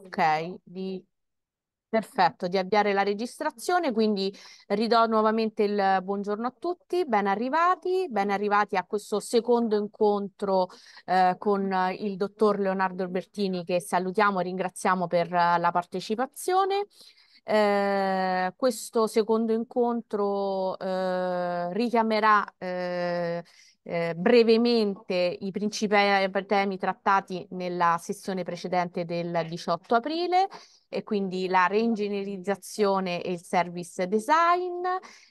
Ok, di... perfetto, di avviare la registrazione, quindi ridò nuovamente il buongiorno a tutti, ben arrivati, ben arrivati a questo secondo incontro eh, con il dottor Leonardo Albertini che salutiamo e ringraziamo per la partecipazione. Eh, questo secondo incontro eh, richiamerà eh, eh, brevemente i principali temi trattati nella sessione precedente del 18 aprile e quindi la reingegnerizzazione e il service design,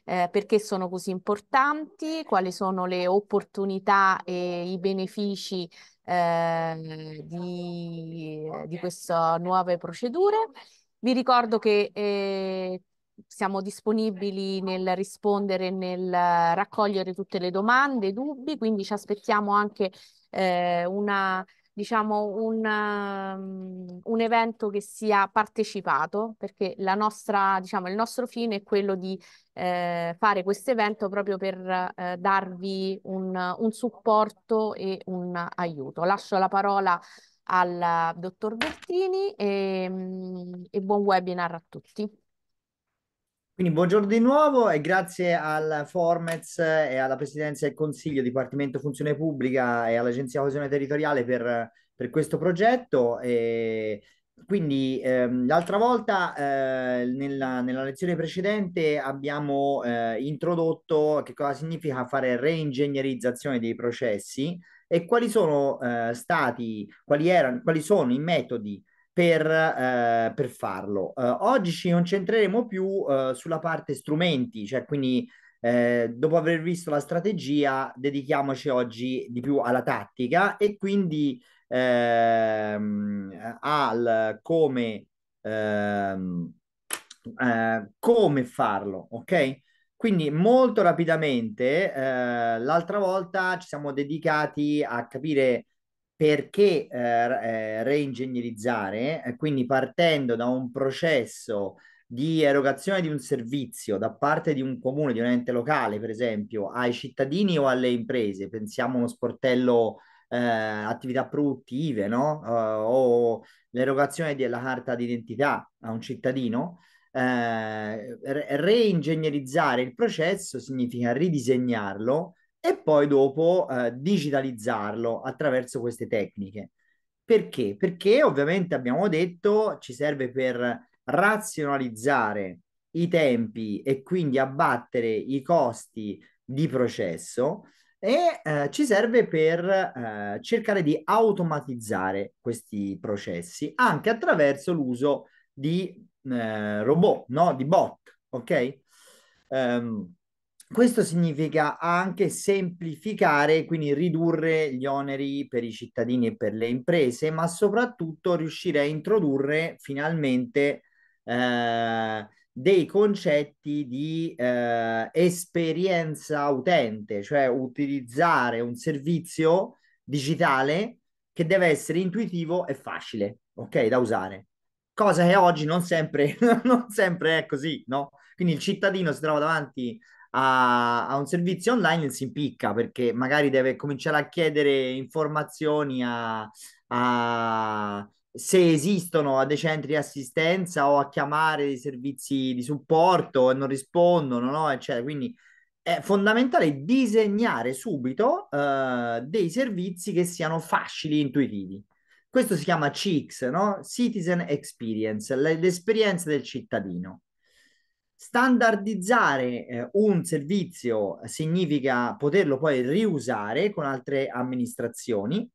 eh, perché sono così importanti, quali sono le opportunità e i benefici eh, di, di queste nuove procedure. Vi ricordo che eh, siamo disponibili nel rispondere, nel eh, raccogliere tutte le domande, i dubbi, quindi ci aspettiamo anche eh, una, diciamo, un, um, un, evento che sia partecipato, perché nostra, diciamo, il nostro fine è quello di eh, fare questo evento proprio per eh, darvi un, un, supporto e un aiuto. Lascio la parola al dottor Bertini e, mm, e buon webinar a tutti. Quindi buongiorno di nuovo e grazie al Formez e alla Presidenza del Consiglio Dipartimento Funzione Pubblica e all'Agenzia Coesione Territoriale per, per questo progetto. E quindi ehm, l'altra volta eh, nella, nella, lezione precedente abbiamo eh, introdotto che cosa significa fare reingegnerizzazione dei processi e quali sono eh, stati, quali, erano, quali sono i metodi per, eh, per farlo. Eh, oggi ci concentreremo più eh, sulla parte strumenti, cioè quindi eh, dopo aver visto la strategia dedichiamoci oggi di più alla tattica e quindi ehm, al come, ehm, eh, come farlo, ok? Quindi molto rapidamente, eh, l'altra volta ci siamo dedicati a capire perché eh, eh reingegnerizzare, eh, quindi partendo da un processo di erogazione di un servizio da parte di un comune, di un ente locale, per esempio, ai cittadini o alle imprese, pensiamo a uno sportello eh, attività produttive, no? Uh, o l'erogazione della carta d'identità a un cittadino, eh, reingegnerizzare il processo significa ridisegnarlo e poi dopo eh, digitalizzarlo attraverso queste tecniche. Perché? Perché ovviamente abbiamo detto ci serve per razionalizzare i tempi e quindi abbattere i costi di processo e eh, ci serve per eh, cercare di automatizzare questi processi anche attraverso l'uso di eh, robot, no? di bot, ok? Um, questo significa anche semplificare, quindi ridurre gli oneri per i cittadini e per le imprese, ma soprattutto riuscire a introdurre finalmente eh, dei concetti di eh, esperienza utente, cioè utilizzare un servizio digitale che deve essere intuitivo e facile, ok, da usare. Cosa che oggi non sempre, non sempre è così, no? Quindi il cittadino si trova davanti a, a, un servizio online si impicca perché magari deve cominciare a chiedere informazioni a, a se esistono a dei centri di assistenza o a chiamare i servizi di supporto e non rispondono, no? Eccetera. Cioè, quindi è fondamentale disegnare subito eh, dei servizi che siano facili e intuitivi. Questo si chiama CX, no? Citizen Experience, l'esperienza del cittadino. Standardizzare eh, un servizio significa poterlo poi riusare con altre amministrazioni,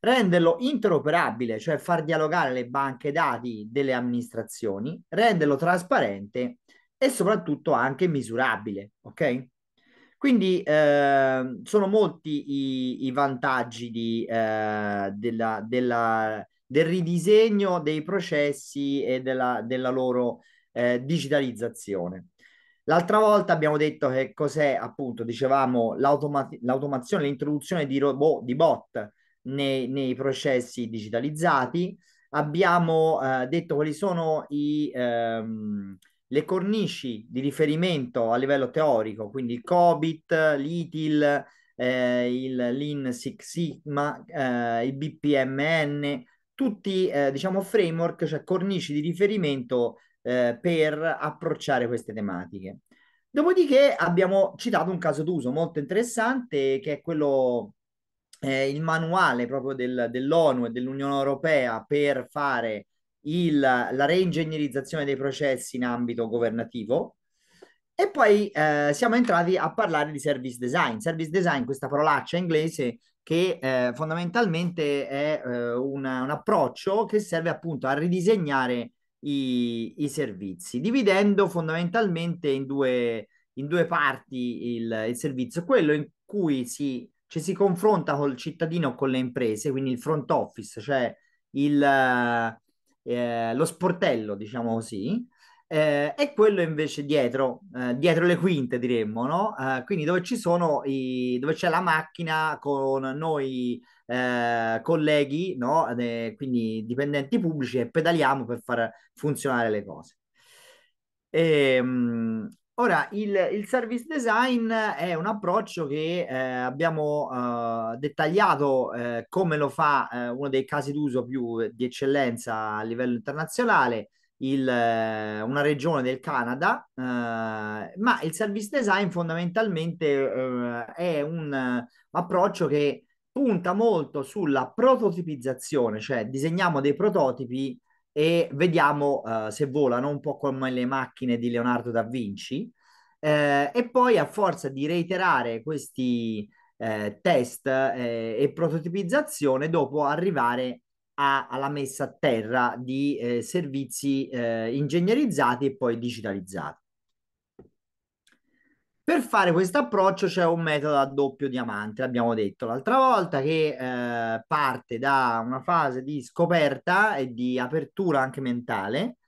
renderlo interoperabile, cioè far dialogare le banche dati delle amministrazioni, renderlo trasparente e soprattutto anche misurabile, ok? Quindi eh, sono molti i, i vantaggi di, eh, della, della, del ridisegno dei processi e della, della loro eh, digitalizzazione. L'altra volta abbiamo detto che cos'è appunto, dicevamo, l'automa- l'automazione, l'introduzione di robot, di bot nei, nei processi digitalizzati. Abbiamo eh, detto quali sono i, ehm, le cornici di riferimento a livello teorico, quindi il COBIT, l'ITIL, eh, il Lean Six Sigma, eh, il BPMN, tutti eh, diciamo framework, cioè cornici di riferimento eh, per approcciare queste tematiche. Dopodiché abbiamo citato un caso d'uso molto interessante che è quello, eh, il manuale proprio del, dell'ONU e dell'Unione Europea per fare il, la reingegnerizzazione dei processi in ambito governativo. E poi eh, siamo entrati a parlare di service design. Service design, questa parolaccia inglese che eh, fondamentalmente è eh, una, un approccio che serve appunto a ridisegnare i, i servizi, dividendo fondamentalmente in due, in due parti il, il servizio, quello in cui si, ci si confronta col cittadino o con le imprese, quindi il front office, cioè il, eh, lo sportello, diciamo così, eh, e quello invece dietro, eh, dietro le quinte diremmo, no? Eh, quindi dove ci sono i, dove c'è la macchina con noi eh, colleghi, no? Eh, quindi dipendenti pubblici e pedaliamo per far funzionare le cose. E, ehm, mh, ora, il, il, service design è un approccio che eh, abbiamo dettagliato come lo fa uno dei casi d'uso più di eccellenza a livello internazionale, il, eh, una regione del Canada, eh, ma il service design fondamentalmente eh, è un eh, approccio che punta molto sulla prototipizzazione, cioè disegniamo dei prototipi e vediamo eh, se volano un po' come le macchine di Leonardo da Vinci eh, e poi a forza di reiterare questi test e prototipizzazione dopo arrivare a, alla messa a terra di eh, servizi eh, ingegnerizzati e poi digitalizzati. Per fare questo approccio c'è un metodo a doppio diamante, l'abbiamo detto l'altra volta, che eh, parte da una fase di scoperta e di apertura anche mentale,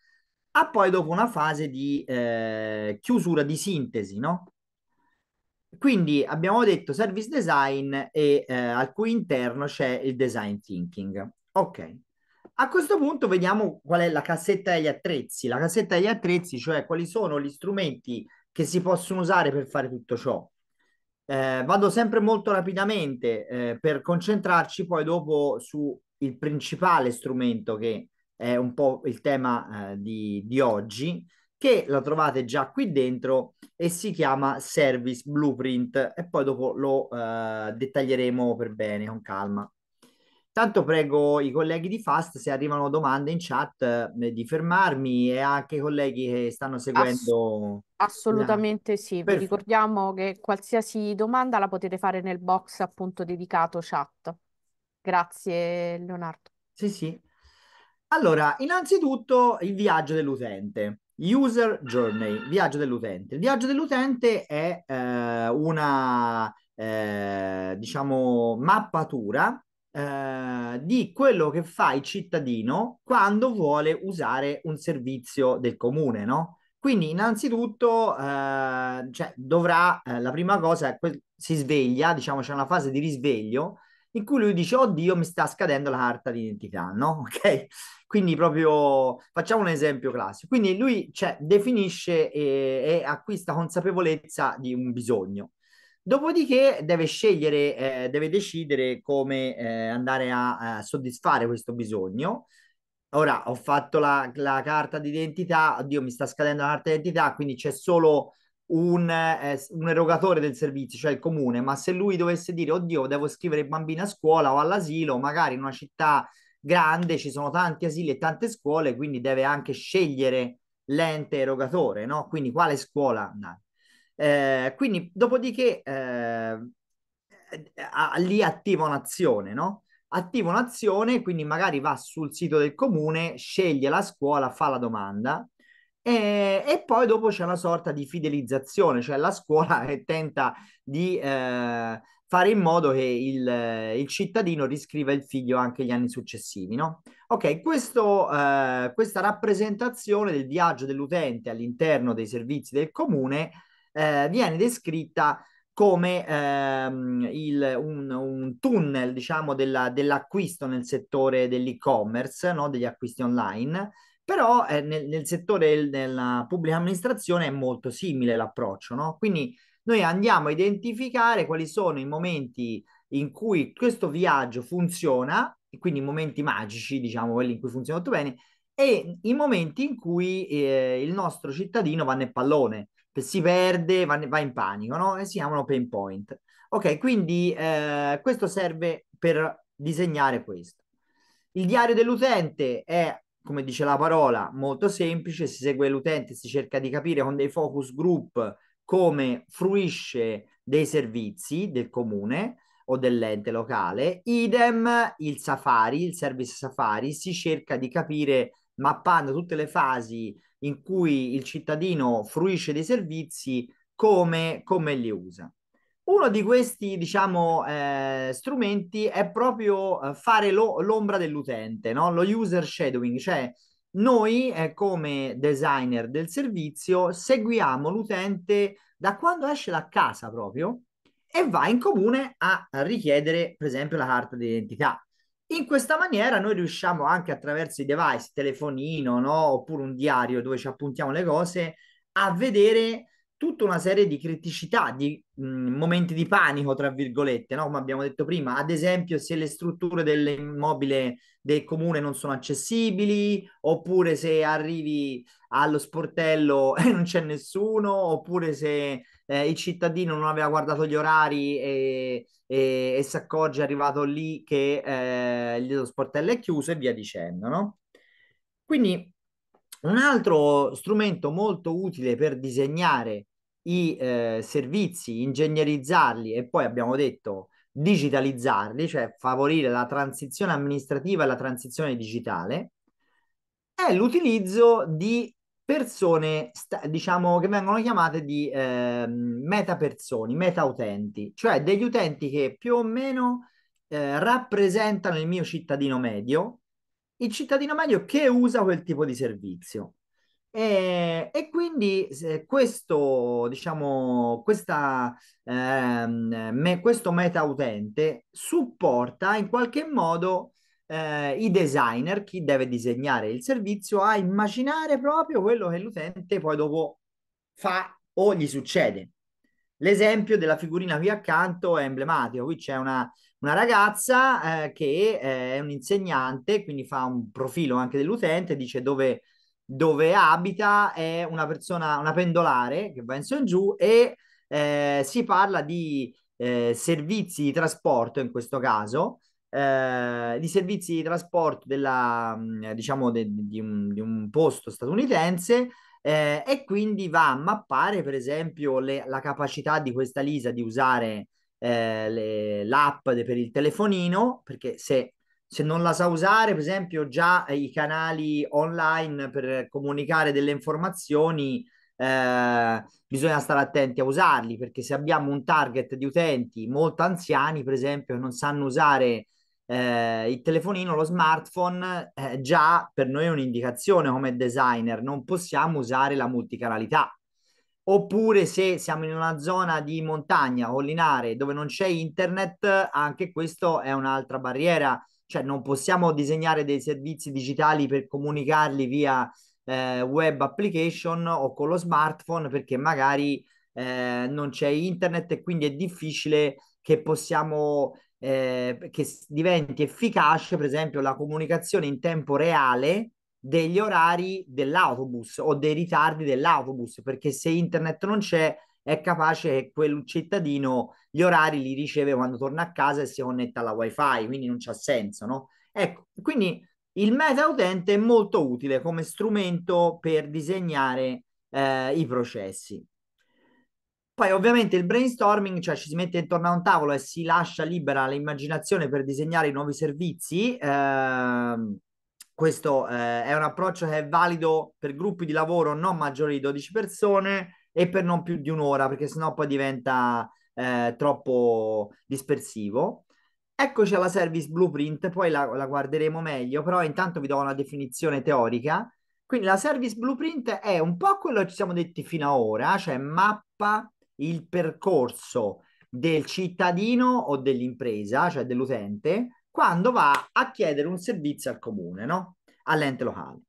a poi dopo una fase di eh, chiusura di sintesi, no? Quindi abbiamo detto service design e eh, al cui interno c'è il design thinking. Ok. A questo punto vediamo qual è la cassetta degli attrezzi. La cassetta degli attrezzi, cioè quali sono gli strumenti che si possono usare per fare tutto ciò. Eh, vado sempre molto rapidamente eh, per concentrarci poi dopo sul principale strumento che è un po' il tema eh, di, di oggi, che la trovate già qui dentro e si chiama Service Blueprint e poi dopo lo eh, dettaglieremo per bene, con calma. Tanto prego i colleghi di Fast, se arrivano domande in chat, eh, di fermarmi e anche i colleghi che stanno seguendo. Ass- assolutamente la... sì. Perfetto. Vi ricordiamo che qualsiasi domanda la potete fare nel box appunto dedicato chat. Grazie Leonardo. Sì, sì. Allora, innanzitutto il viaggio dell'utente. User Journey, viaggio dell'utente. Il viaggio dell'utente è eh, una, eh, diciamo, mappatura eh, di quello che fa il cittadino quando vuole usare un servizio del comune, no? Quindi innanzitutto eh, cioè, dovrà, eh, la prima cosa, que- si sveglia, diciamo c'è una fase di risveglio in cui lui dice, oddio, mi sta scadendo la carta d'identità, no? Ok? Quindi proprio, facciamo un esempio classico. Quindi lui cioè, definisce e, eh, e acquista consapevolezza di un bisogno. Dopodiché deve scegliere, eh, deve decidere come eh, andare a, a, soddisfare questo bisogno. Ora ho fatto la, la, carta d'identità, oddio mi sta scadendo la carta d'identità, quindi c'è solo un, eh, un, erogatore del servizio, cioè il comune, ma se lui dovesse dire oddio devo scrivere bambini a scuola o all'asilo, magari in una città grande ci sono tanti asili e tante scuole, quindi deve anche scegliere l'ente erogatore, no? Quindi quale scuola andare. Eh, quindi, dopodiché, eh, lì attiva un'azione, no? Attiva un'azione, quindi magari va sul sito del comune, sceglie la scuola, fa la domanda, e, e, poi dopo c'è una sorta di fidelizzazione, cioè la scuola che tenta di eh, fare in modo che il, il, cittadino riscriva il figlio anche gli anni successivi, no? Ok, questo, eh, questa rappresentazione del viaggio dell'utente all'interno dei servizi del comune eh, viene descritta come ehm, il, un, un, tunnel diciamo, della, dell'acquisto nel settore dell'e-commerce, no? degli acquisti online, però eh, nel, nel, settore della pubblica amministrazione è molto simile l'approccio, no? quindi noi andiamo a identificare quali sono i momenti in cui questo viaggio funziona, quindi i momenti magici, diciamo quelli in cui funziona molto bene, e i momenti in cui eh, il nostro cittadino va nel pallone cioè, si perde, va, va in panico, no? E si chiamano pain point. Ok, quindi eh, questo serve per disegnare questo. Il diario dell'utente è, come dice la parola, molto semplice, si segue l'utente, si cerca di capire con dei focus group come fruisce dei servizi del comune o dell'ente locale. Idem il Safari, il service Safari, si cerca di capire mappando tutte le fasi in cui il cittadino fruisce dei servizi come, come li usa. Uno di questi, diciamo, eh, strumenti è proprio eh, fare lo, l'ombra dell'utente, no? lo user shadowing, cioè noi eh, come designer del servizio seguiamo l'utente da quando esce da casa proprio e va in comune a richiedere, per esempio, la carta d'identità in questa maniera noi riusciamo anche attraverso i device, telefonino, no? oppure un diario dove ci appuntiamo le cose, a vedere tutta una serie di criticità, di mh, mm, momenti di panico, tra virgolette, no? come abbiamo detto prima, ad esempio se le strutture dell'immobile del comune non sono accessibili, oppure se arrivi allo sportello e non c'è nessuno, oppure se eh, il cittadino non aveva guardato gli orari e, e, e si accorge arrivato lì che eh, lo sportello è chiuso e via dicendo, no? Quindi un altro strumento molto utile per disegnare i eh, servizi, ingegnerizzarli e poi abbiamo detto digitalizzarli, cioè favorire la transizione amministrativa e la transizione digitale, è l'utilizzo di persone, diciamo, che vengono chiamate di eh, meta utenti, cioè degli utenti che più o meno eh, rappresentano il mio cittadino medio, il cittadino medio che usa quel tipo di servizio. E, e quindi questo, diciamo, questa, ehm, me, questo meta utente supporta in qualche modo eh, i designer, chi deve disegnare il servizio, a immaginare proprio quello che l'utente poi dopo fa o gli succede. L'esempio della figurina qui accanto è emblematico. Qui c'è una, una ragazza eh, che eh, è un insegnante, quindi fa un profilo anche dell'utente, dice dove, dove abita, è una persona, una pendolare che va in su e giù e eh, si parla di eh, servizi di trasporto in questo caso eh, di servizi di trasporto della, mm, diciamo de, di, un, di, un, posto statunitense eh, e quindi va a mappare per esempio le, la capacità di questa Lisa di usare eh, le, l'app de, per il telefonino perché se, se non la sa usare per esempio già i canali online per comunicare delle informazioni eh, bisogna stare attenti a usarli perché se abbiamo un target di utenti molto anziani, per esempio, non sanno usare eh, il telefonino, lo smartphone, eh, già per noi è un'indicazione come designer, non possiamo usare la multicanalità. Oppure se siamo in una zona di montagna, collinare, dove non c'è internet, anche questo è un'altra barriera, cioè non possiamo disegnare dei servizi digitali per comunicarli via eh, web application o con lo smartphone perché magari eh, non c'è internet e quindi è difficile che possiamo eh, che diventi efficace, per esempio, la comunicazione in tempo reale degli orari dell'autobus o dei ritardi dell'autobus, perché se internet non c'è, è capace che quel cittadino gli orari li riceve quando torna a casa e si connetta alla wifi, quindi non c'ha senso, no? Ecco, quindi il meta utente è molto utile come strumento per disegnare eh, i processi. Poi ovviamente il brainstorming, cioè ci si mette intorno a un tavolo e si lascia libera l'immaginazione per disegnare i nuovi servizi. Eh, questo eh, è un approccio che è valido per gruppi di lavoro non maggiori di 12 persone e per non più di un'ora, perché sennò poi diventa eh, troppo dispersivo. Eccoci alla service blueprint, poi la, la guarderemo meglio, però intanto vi do una definizione teorica. Quindi la service blueprint è un po' quello che ci siamo detti fino ad ora, cioè mappa il percorso del cittadino o dell'impresa, cioè dell'utente, quando va a chiedere un servizio al comune, no? all'ente locale.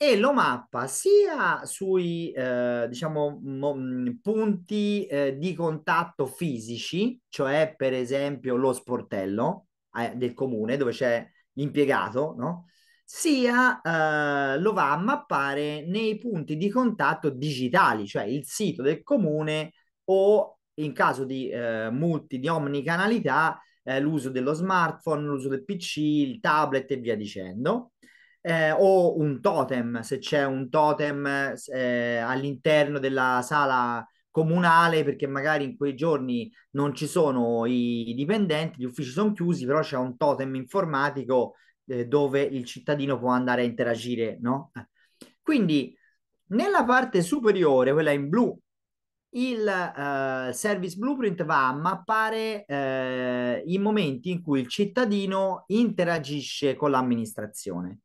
E lo mappa sia sui eh, diciamo, mh, punti eh, di contatto fisici, cioè per esempio lo sportello eh, del comune dove c'è l'impiegato, no? sia eh, lo va a mappare nei punti di contatto digitali, cioè il sito del comune o in caso di eh, multi, di omnicanalità, eh, l'uso dello smartphone, l'uso del PC, il tablet e via dicendo. Eh, o un totem, se c'è un totem eh, all'interno della sala comunale, perché magari in quei giorni non ci sono i dipendenti, gli uffici sono chiusi, però c'è un totem informatico eh, dove il cittadino può andare a interagire, no? Quindi nella parte superiore, quella in blu il uh, service blueprint va a mappare uh, i momenti in cui il cittadino interagisce con l'amministrazione.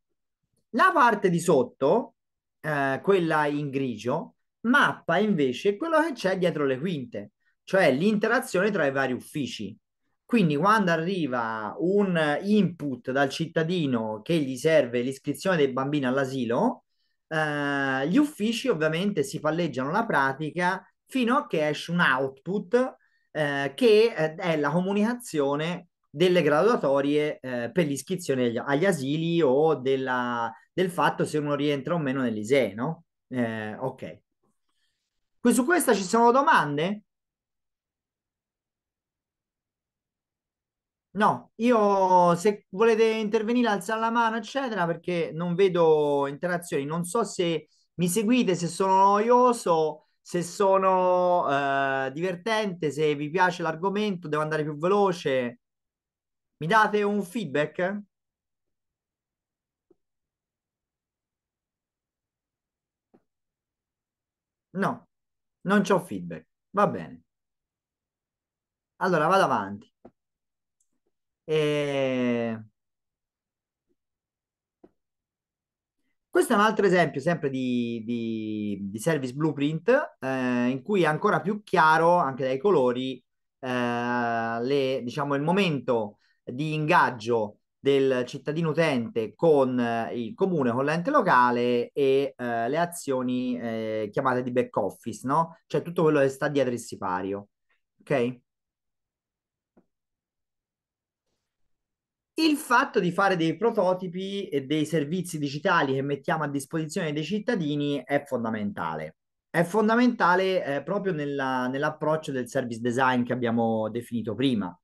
La parte di sotto, uh, quella in grigio, mappa invece quello che c'è dietro le quinte, cioè l'interazione tra i vari uffici. Quindi quando arriva un input dal cittadino che gli serve l'iscrizione dei bambini all'asilo, gli uffici ovviamente si palleggiano la pratica fino a che esce un output eh, che eh, è la comunicazione delle graduatorie eh, per l'iscrizione agli, agli asili o della, del fatto se uno rientra o meno nell'ISEE, no? Eh, ok. Su questa ci sono domande? No, io se volete intervenire alza la mano, eccetera, perché non vedo interazioni. Non so se mi seguite, se sono noioso se sono eh, divertente, se vi piace l'argomento, devo andare più veloce. Mi date un feedback? No, non c'ho feedback. Va bene. Allora, vado avanti. Eh... Questo è un altro esempio sempre di, di, di service blueprint eh, in cui è ancora più chiaro, anche dai colori, eh, le, diciamo, il momento di ingaggio del cittadino utente con eh, il comune, con l'ente locale e eh, le azioni eh, chiamate di back office, no? Cioè tutto quello che sta dietro il sipario. Ok? il fatto di fare dei prototipi e dei servizi digitali che mettiamo a disposizione dei cittadini è fondamentale. È fondamentale eh, proprio nella, nell'approccio del service design che abbiamo definito prima.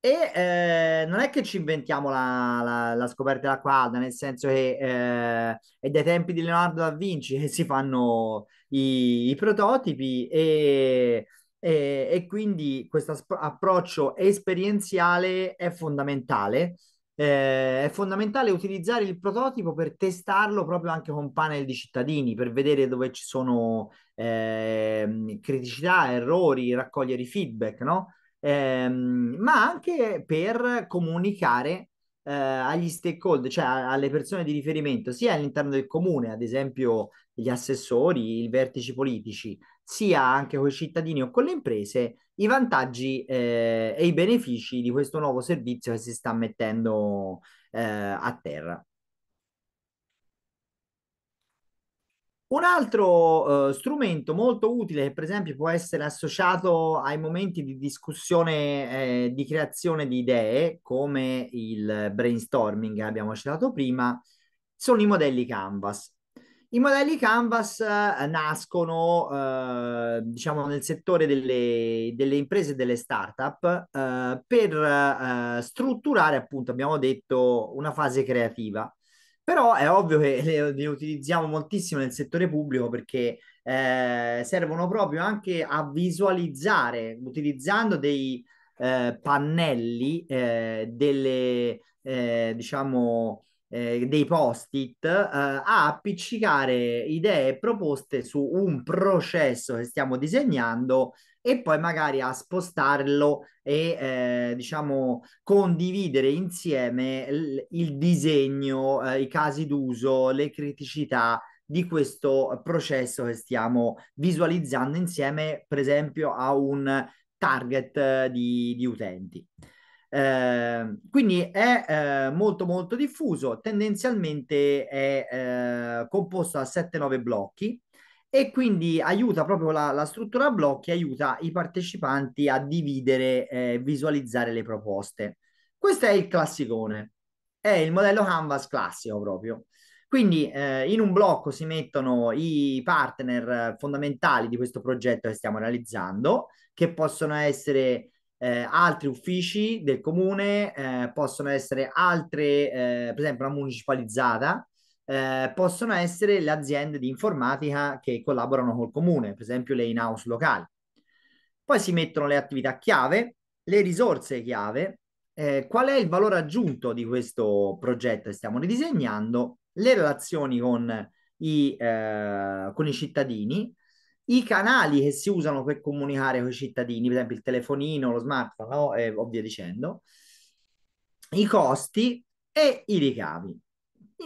E eh, non è che ci inventiamo la, la, la scoperta della quadra, nel senso che eh, è dai tempi di Leonardo da Vinci che si fanno i, i prototipi e e, eh, e quindi questo approccio esperienziale è fondamentale. Eh, è fondamentale utilizzare il prototipo per testarlo proprio anche con panel di cittadini, per vedere dove ci sono eh, criticità, errori, raccogliere feedback, no? Eh, ma anche per comunicare eh, agli stakeholder, cioè alle persone di riferimento, sia all'interno del comune, ad esempio gli assessori, i vertici politici, sia anche con i cittadini o con le imprese, i vantaggi eh, e i benefici di questo nuovo servizio che si sta mettendo eh, a terra. Un altro eh, strumento molto utile che per esempio può essere associato ai momenti di discussione eh, di creazione di idee, come il brainstorming che abbiamo citato prima, sono i modelli Canvas. I modelli Canvas eh, nascono, eh, diciamo, nel settore delle, delle imprese e delle startup up eh, per eh, strutturare, appunto, abbiamo detto, una fase creativa però è ovvio che le, le utilizziamo moltissimo nel settore pubblico perché eh, servono proprio anche a visualizzare, utilizzando dei eh, pannelli, eh, delle, eh, diciamo, eh, dei post-it, eh, a appiccicare idee e proposte su un processo che stiamo disegnando e poi magari a spostarlo e eh, diciamo condividere insieme il, il disegno, eh, i casi d'uso, le criticità di questo processo che stiamo visualizzando insieme, per esempio, a un target di, di utenti. Eh, quindi è eh, molto molto diffuso, tendenzialmente è eh, composto da 7-9 blocchi e quindi aiuta proprio la, la struttura blocchi, aiuta i partecipanti a dividere e eh, visualizzare le proposte. Questo è il classicone, è il modello Canvas classico proprio. Quindi eh, in un blocco si mettono i partner fondamentali di questo progetto che stiamo realizzando, che possono essere eh, altri uffici del comune, eh, possono essere altre, eh, per esempio una municipalizzata, eh, possono essere le aziende di informatica che collaborano col comune, per esempio le in-house locali. Poi si mettono le attività chiave, le risorse chiave, eh, qual è il valore aggiunto di questo progetto che stiamo ridisegnando, le relazioni con i, eh, con i cittadini, i canali che si usano per comunicare con i cittadini, per esempio il telefonino, lo smartphone no? e eh, via dicendo, i costi e i ricavi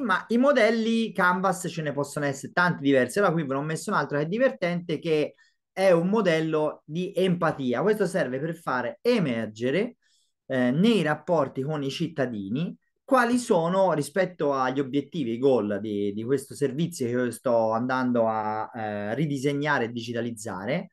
ma i modelli Canvas ce ne possono essere tanti diversi. Allora, qui ve ne ho messo un altro che è divertente, che è un modello di empatia. Questo serve per fare emergere eh, nei rapporti con i cittadini quali sono rispetto agli obiettivi, i goal di, di questo servizio che io sto andando a eh, ridisegnare e digitalizzare,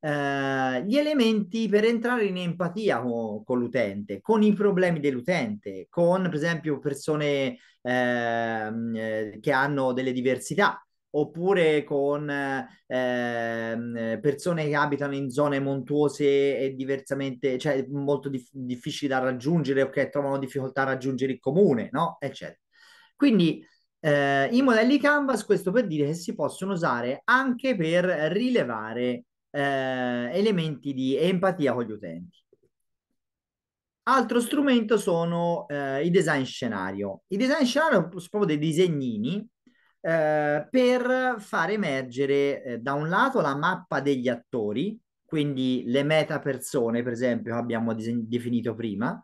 eh, gli elementi per entrare in empatia con, con l'utente, con i problemi dell'utente, con per esempio persone ehm, eh, che hanno delle diversità oppure con ehm, persone che abitano in zone montuose e diversamente, cioè molto dif- difficili da raggiungere o che trovano difficoltà a raggiungere il comune, no? Eccetera. Quindi eh, i modelli Canvas, questo per dire che si possono usare anche per rilevare eh, elementi di empatia con gli utenti. Altro strumento sono eh, i design scenario. I design scenario sono proprio dei disegnini eh, per far emergere eh, da un lato la mappa degli attori, quindi le meta persone, per esempio, abbiamo diseg- definito prima,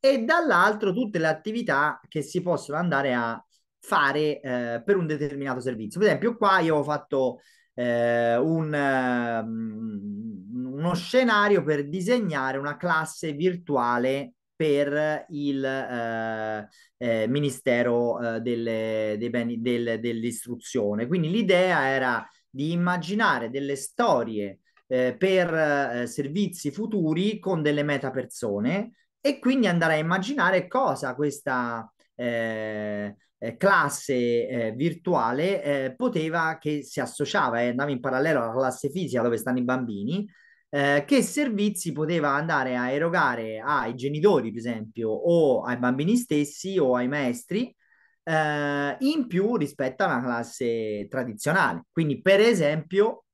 e dall'altro tutte le attività che si possono andare a fare eh, per un determinato servizio. Per esempio, qua io ho fatto eh, un, um, uno scenario per disegnare una classe virtuale per il eh, eh, Ministero eh, delle, dei beni, del, dell'istruzione. Quindi l'idea era di immaginare delle storie eh, per eh, servizi futuri con delle metapersone e quindi andare a immaginare cosa questa, eh, eh, classe eh, virtuale eh, poteva che si associava e eh, andava in parallelo alla classe fisica dove stanno i bambini eh, che servizi poteva andare a erogare ai genitori per esempio o ai bambini stessi o ai maestri in più rispetto alla classe tradizionale quindi per esempio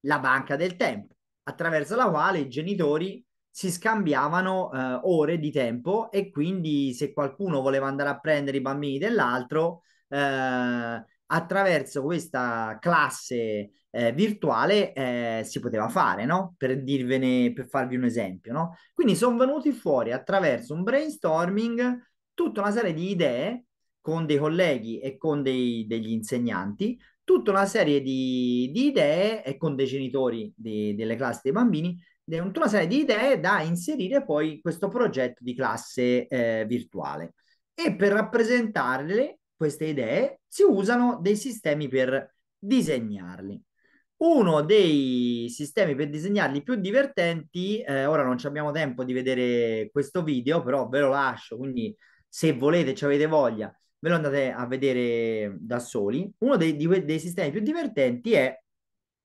la banca del tempo attraverso la quale i genitori si scambiavano eh, ore di tempo e quindi se qualcuno voleva andare a prendere i bambini dell'altro, eh, attraverso questa classe eh, virtuale eh, si poteva fare, no? Per dirvene, per farvi un esempio, no? Quindi sono venuti fuori attraverso un brainstorming tutta una serie di idee con dei colleghi e con dei, degli insegnanti, tutta una serie di, di, idee e con dei genitori di, delle classi dei bambini tutta una serie di idee da inserire poi in questo progetto di classe eh, virtuale. E per rappresentarle, queste idee, si usano dei sistemi per disegnarli. Uno dei sistemi per disegnarli più divertenti, eh, ora non abbiamo tempo di vedere questo video, però ve lo lascio, quindi se volete, ci avete voglia, ve lo andate a vedere da soli. Uno dei, dei, dei sistemi più divertenti è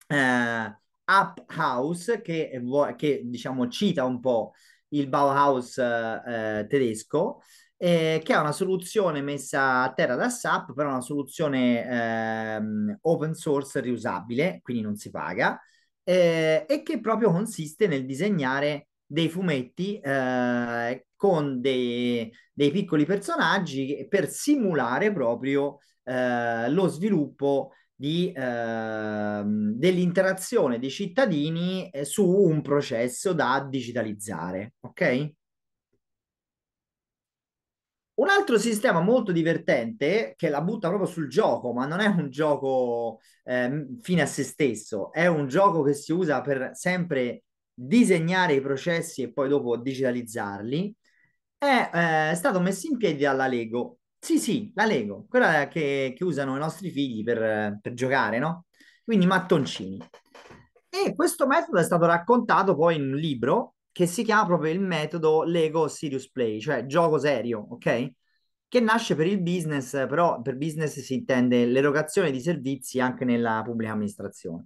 eh, Up House che, che diciamo cita un po' il Bauhaus eh, tedesco, eh, che è una soluzione messa a terra da SAP, però una soluzione eh, open source riusabile, quindi non si paga, eh, e che proprio consiste nel disegnare dei fumetti eh, con dei, dei, piccoli personaggi per simulare proprio eh, lo sviluppo di, eh, dell'interazione dei cittadini eh, su un processo da digitalizzare, ok? Un altro sistema molto divertente che la butta proprio sul gioco, ma non è un gioco eh, fine a se stesso, è un gioco che si usa per sempre disegnare i processi e poi dopo digitalizzarli, è eh, stato messo in piedi dalla Lego. Sì, sì, la Lego, quella che, che usano i nostri figli per, per giocare, no? Quindi mattoncini. E questo metodo è stato raccontato poi in un libro che si chiama proprio il metodo Lego Serious Play, cioè gioco serio, ok? Che nasce per il business, però per business si intende l'erogazione di servizi anche nella pubblica amministrazione.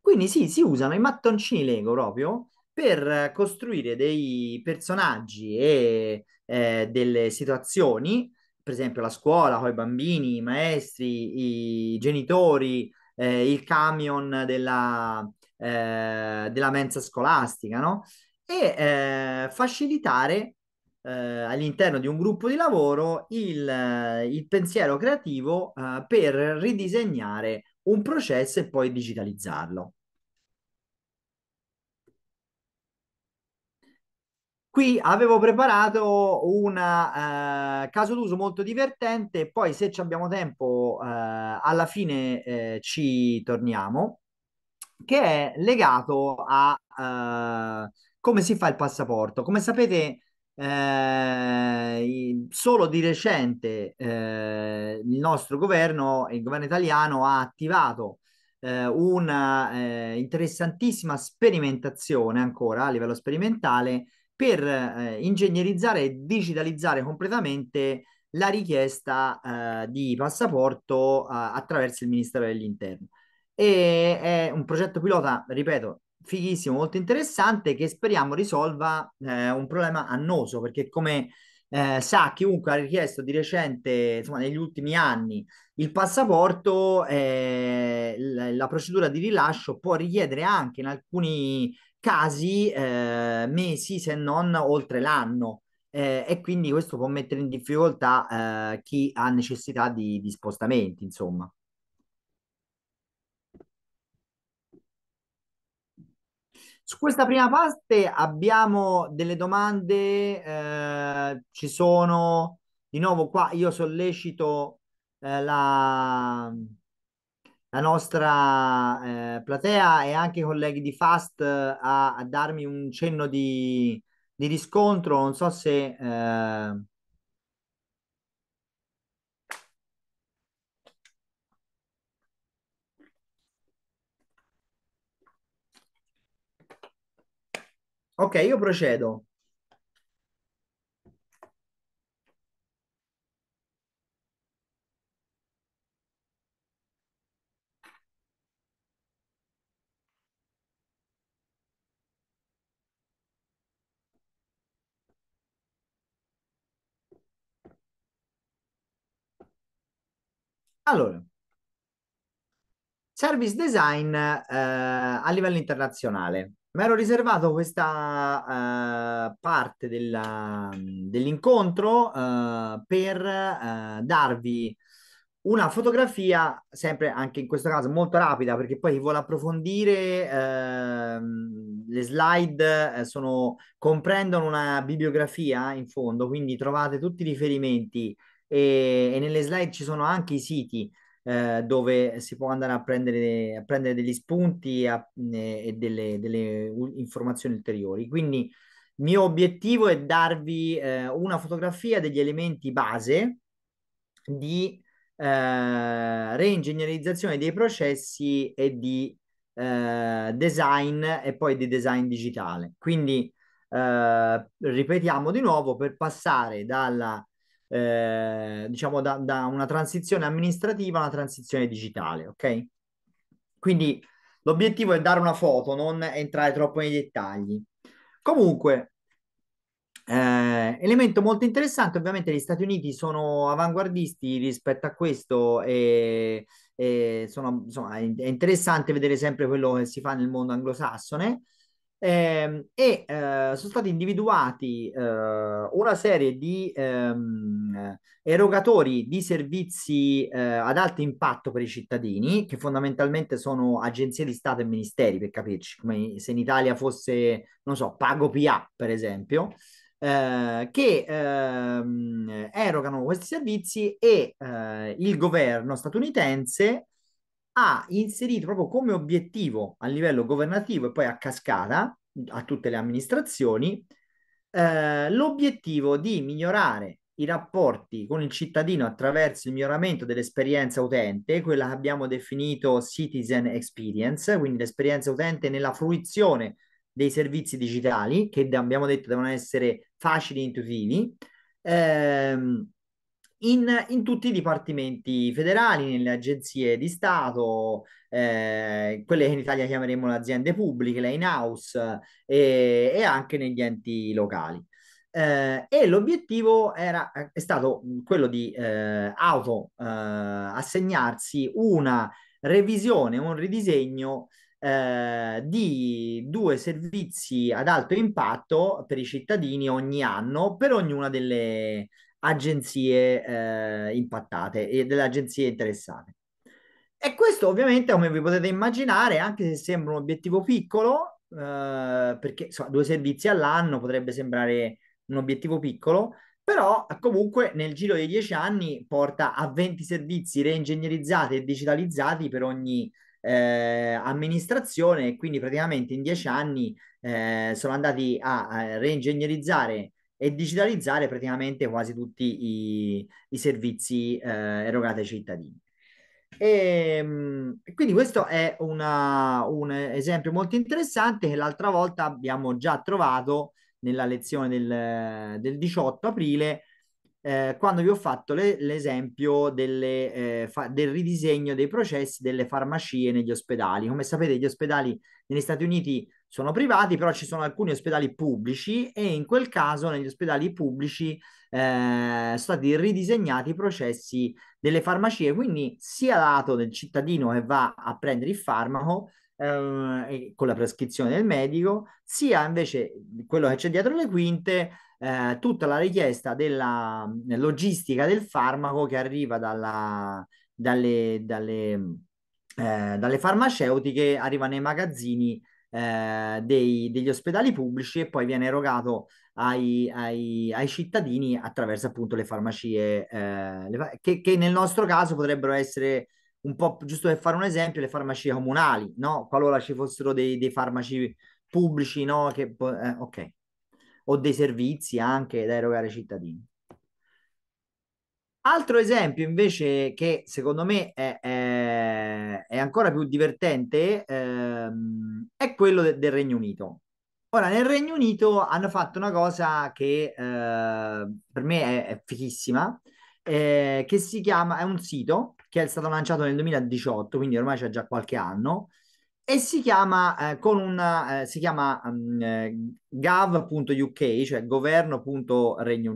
Quindi sì, si usano i mattoncini Lego proprio per costruire dei personaggi e eh, delle situazioni per esempio la scuola, con i bambini, i maestri, i genitori, eh, il camion della, eh, della mensa scolastica, no? E eh, facilitare eh, all'interno di un gruppo di lavoro il, eh, il pensiero creativo eh, per ridisegnare un processo e poi digitalizzarlo. Qui avevo preparato un eh, caso d'uso molto divertente, poi se abbiamo tempo eh, alla fine eh, ci torniamo, che è legato a eh, come si fa il passaporto. Come sapete, eh, solo di recente eh, il nostro governo, il governo italiano, ha attivato una interessantissima sperimentazione ancora a livello sperimentale per eh, ingegnerizzare e digitalizzare completamente la richiesta eh, di passaporto eh, attraverso il Ministero dell'Interno. E è un progetto pilota, ripeto, fighissimo, molto interessante, che speriamo risolva eh, un problema annoso, perché come eh, sa chiunque ha richiesto di recente, insomma, negli ultimi anni, il passaporto, eh, la, la procedura di rilascio può richiedere anche in alcuni casi eh, mesi se non oltre l'anno eh, e quindi questo può mettere in difficoltà eh, chi ha necessità di, di spostamenti, insomma. Su questa prima parte abbiamo delle domande, eh, ci sono di nuovo qua, io sollecito eh, la, la nostra eh, platea e anche i colleghi di Fast eh, a, a darmi un cenno di, di, riscontro. Non so se... Eh... Ok, io procedo. Allora, service design eh, a livello internazionale. Mi ero riservato questa eh, parte dell'incontro eh, per eh, darvi una fotografia, sempre anche in questo caso molto rapida, perché poi chi vuole approfondire ehm, le slide eh, sono, comprendono una bibliografia in fondo, quindi trovate tutti i riferimenti e, e nelle slide ci sono anche i siti eh, dove si può andare a prendere, a prendere degli spunti a, eh, e delle, delle informazioni ulteriori. Quindi il mio obiettivo è darvi eh, una fotografia degli elementi base di eh, reingegnerizzazione dei processi e di eh, design e poi di design digitale. Quindi eh, ripetiamo di nuovo per passare dalla eh, diciamo da, da, una transizione amministrativa a una transizione digitale, ok? Quindi l'obiettivo è dare una foto, non entrare troppo nei dettagli. Comunque, eh, elemento molto interessante, ovviamente gli Stati Uniti sono avanguardisti rispetto a questo e, e sono, insomma, è interessante vedere sempre quello che si fa nel mondo anglosassone. Ehm, e eh, sono stati individuati eh, una serie di ehm, erogatori di servizi eh, ad alto impatto per i cittadini, che fondamentalmente sono agenzie di Stato e ministeri, per capirci, come se in Italia fosse, non so, Pago PA, per esempio. Eh, che ehm, erogano questi servizi e eh, il governo statunitense ha inserito proprio come obiettivo a livello governativo e poi a cascata mhmm, a tutte le amministrazioni eh, l'obiettivo di migliorare i rapporti con il cittadino attraverso il miglioramento dell'esperienza utente, quella che abbiamo definito citizen experience, quindi l'esperienza utente nella fruizione dei servizi digitali che abbiamo detto devono essere facili e intuitivi. Ehm, in, in, tutti i dipartimenti federali, nelle agenzie di Stato, eh, quelle che in Italia chiameremo le aziende pubbliche, le in-house eh, e, anche negli enti locali. Eh, e l'obiettivo era, è stato quello di eh, auto eh, assegnarsi una revisione, un ridisegno eh, di due servizi ad alto impatto per i cittadini ogni anno per ognuna delle agenzie eh, impattate e delle agenzie interessate. E questo ovviamente, come vi potete immaginare, anche se sembra un obiettivo piccolo, eh, perché insomma, due servizi all'anno potrebbe sembrare un obiettivo piccolo, però eh, comunque nel giro di dieci anni porta a 20 servizi reingegnerizzati e digitalizzati per ogni eh, amministrazione e quindi praticamente in dieci anni eh, sono andati a, a reingegnerizzare e digitalizzare praticamente quasi tutti i, i servizi eh, erogati ai cittadini. E, ehm, quindi questo è una, un esempio molto interessante che l'altra volta abbiamo già trovato nella lezione del, del 18 aprile, eh, quando vi ho fatto le, l'esempio delle, eh, fa, del ridisegno dei processi delle farmacie negli ospedali. Come sapete, gli ospedali negli Stati Uniti sono privati, però ci sono alcuni ospedali pubblici e in quel caso negli ospedali pubblici eh, sono stati ridisegnati i processi delle farmacie, quindi sia lato del cittadino che va a prendere il farmaco eh, con la prescrizione del medico, sia invece quello che c'è dietro le quinte, eh, tutta la richiesta della eh, logistica del farmaco che arriva dalla, dalle, dalle, eh, dalle farmaceutiche, arriva nei magazzini eh, dei, degli ospedali pubblici e poi viene erogato ai, ai, ai cittadini attraverso appunto le farmacie, eh, le, che, che, nel nostro caso potrebbero essere un po', giusto per fare un esempio, le farmacie comunali, no? Qualora ci fossero dei, dei farmaci pubblici, no? Che, eh, ok. O dei servizi anche da erogare ai cittadini. Altro esempio invece che secondo me è, è, è ancora più divertente ehm, è quello de- del Regno Unito. Ora, nel Regno Unito hanno fatto una cosa che eh, per me è, è fichissima, eh, che si chiama, è un sito che è stato lanciato nel 2018, quindi ormai c'è già qualche anno, e si chiama, eh, con una, eh, si chiama um, mm, eh, gov.uk, cioè governo.regno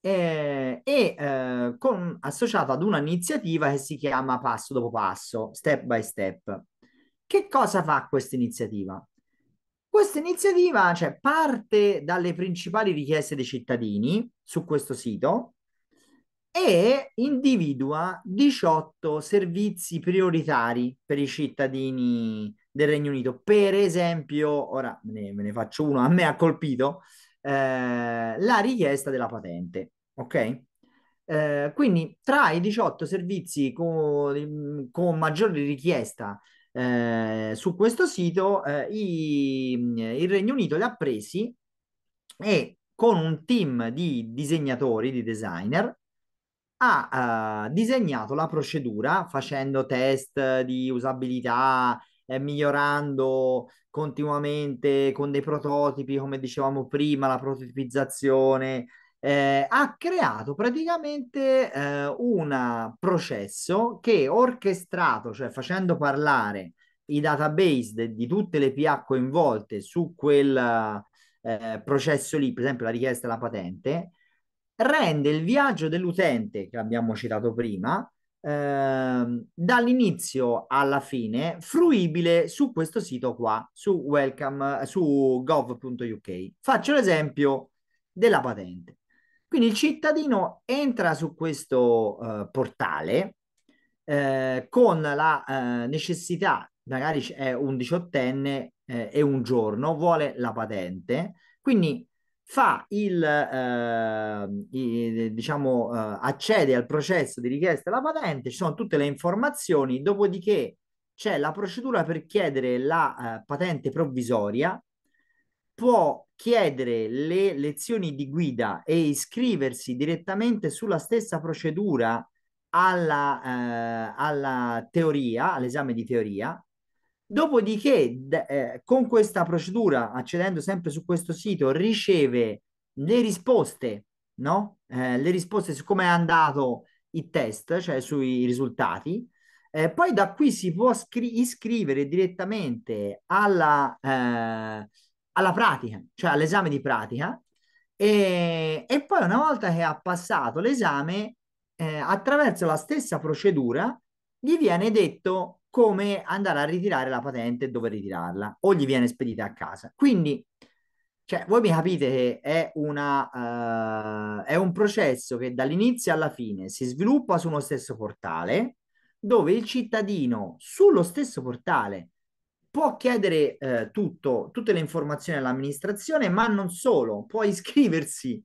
eh, e eh, con, associato ad un'iniziativa che si chiama passo dopo passo, step by step. Che cosa fa questa iniziativa? Questa iniziativa cioè, parte dalle principali richieste dei cittadini su questo sito e individua 18 servizi prioritari per i cittadini del Regno Unito. Per esempio, ora me ne, me ne faccio uno, a me ha colpito, eh, la richiesta della patente, ok? Eh, quindi tra i 18 servizi con, con maggiore richiesta eh, su questo sito, eh, i, il Regno Unito li ha presi e con un team di disegnatori, di designer, ha uh, disegnato la procedura facendo test di usabilità, eh, migliorando continuamente con dei prototipi, come dicevamo prima, la prototipizzazione, eh, ha creato praticamente eh, un processo che orchestrato, cioè facendo parlare i database de- di tutte le PA coinvolte su quel eh, processo lì, per esempio la richiesta della patente, rende il viaggio dell'utente che abbiamo citato prima Ehm, dall'inizio alla fine, fruibile su questo sito qua, su welcome, su gov.uk. Faccio l'esempio della patente. Quindi il cittadino entra su questo eh, portale eh, con la eh, necessità, magari è un diciottenne eh, e un giorno, vuole la patente, quindi fa il, ehm, eh, il diciamo, eh, accede al processo di richiesta della patente, ci sono tutte le informazioni, dopodiché c'è la procedura per chiedere la eh, patente provvisoria, può chiedere le lezioni di guida e iscriversi direttamente sulla stessa procedura alla, eh, alla teoria, all'esame di teoria, Dopodiché, eh, con questa procedura, accedendo sempre su questo sito, riceve le risposte, no? Eh, le risposte su come è andato il test, cioè sui risultati. Eh, poi da qui si può iscrivere direttamente alla, eh, alla pratica, cioè all'esame di pratica. E, e, poi una volta che ha passato l'esame, eh, attraverso la stessa procedura, gli viene detto come andare a ritirare la patente e dove ritirarla o gli viene spedita a casa. Quindi, cioè, voi mi capite che è, una, uh, è un processo che dall'inizio alla fine si sviluppa su uno stesso portale, dove il cittadino sullo stesso portale può chiedere eh, tutto, tutte le informazioni all'amministrazione, ma non solo, può iscriversi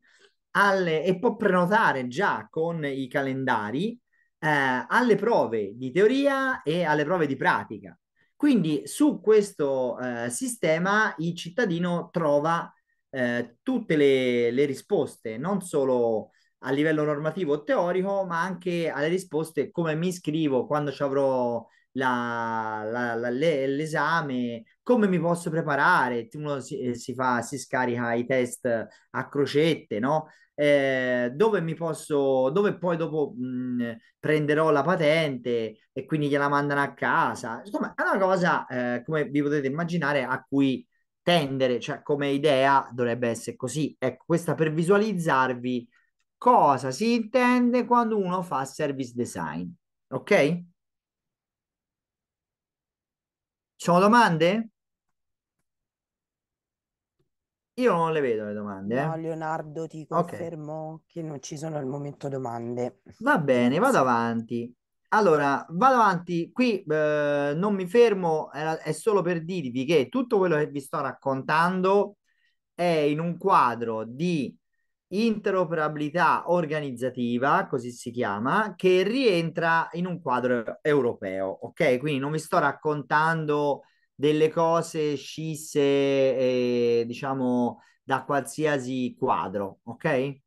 alle, e può prenotare già con i calendari eh, alle prove di teoria e alle prove di pratica. Quindi su questo eh, sistema il cittadino trova eh, tutte le, le, risposte, non solo a livello normativo o teorico, ma anche alle risposte come mi iscrivo, quando ci avrò la, la, la, l'esame, come mi posso preparare. Uno si, eh, si, fa, si scarica i test a crocette, no? eh, dove mi posso, dove poi dopo mh, prenderò la patente e quindi gliela mandano a casa. Insomma, è una cosa, eh, come vi potete immaginare, a cui tendere, cioè come idea dovrebbe essere così. Ecco, questa per visualizzarvi cosa si intende quando uno fa service design. Ok? Ci sono domande? Io non le vedo le domande, No, eh. Leonardo, ti Ok. confermo che non ci sono al momento domande. Va bene, vado avanti. Allora, vado avanti. Qui eh, non mi fermo, era- è solo per dirvi che tutto quello che vi sto raccontando è in un quadro di interoperabilità organizzativa, così si chiama, che rientra in un quadro europeo, ok? Quindi non vi sto raccontando delle cose scisse, eh, diciamo, da qualsiasi quadro, ok?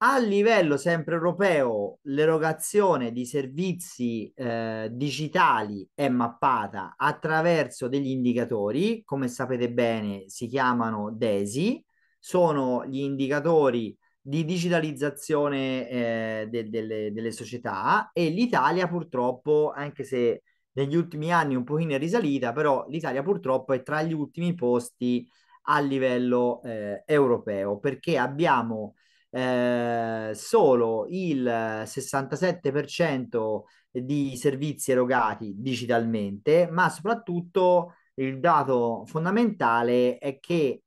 A livello sempre europeo, l'erogazione di servizi eh, digitali è mappata attraverso degli indicatori, come sapete bene si chiamano DESI, sono gli indicatori di digitalizzazione eh, de- delle, delle società e l'Italia purtroppo, anche se negli ultimi anni un pochino in risalita, però l'Italia purtroppo è tra gli ultimi posti a livello eh, europeo perché abbiamo eh, solo il 67% di servizi erogati digitalmente, ma soprattutto il dato fondamentale è che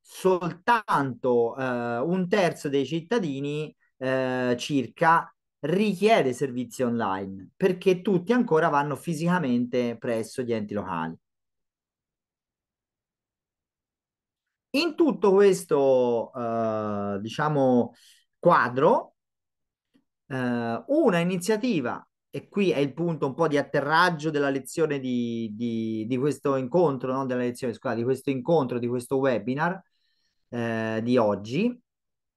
soltanto eh, un terzo dei cittadini eh, circa richiede servizi online perché tutti ancora vanno fisicamente presso gli enti locali. In tutto questo, eh, diciamo, quadro, eh, una iniziativa, e qui è il punto un po' di atterraggio della lezione di, di, di questo incontro, non della lezione, scusa, di questo incontro, di questo webinar eh, di oggi,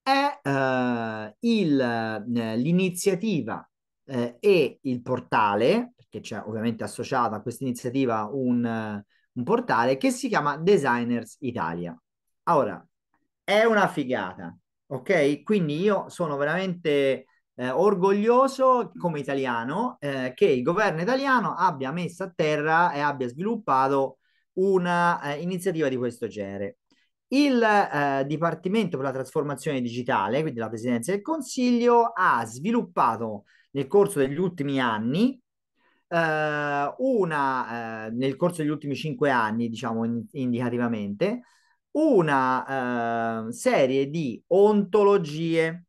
è eh, il, eh, l'iniziativa eh, e il portale, perché c'è ovviamente associato a questa iniziativa un, eh, un portale che si chiama Designers Italia. Ora, è una figata, ok? Quindi io sono veramente eh, orgoglioso come italiano eh, che il governo italiano abbia messo a terra e abbia sviluppato una eh, iniziativa di questo genere. Il eh, Dipartimento per la trasformazione digitale, quindi la Presidenza del Consiglio, ha sviluppato nel corso degli ultimi anni, eh, una, eh, nel corso degli ultimi cinque anni, diciamo in, indicativamente, una eh, serie di ontologie,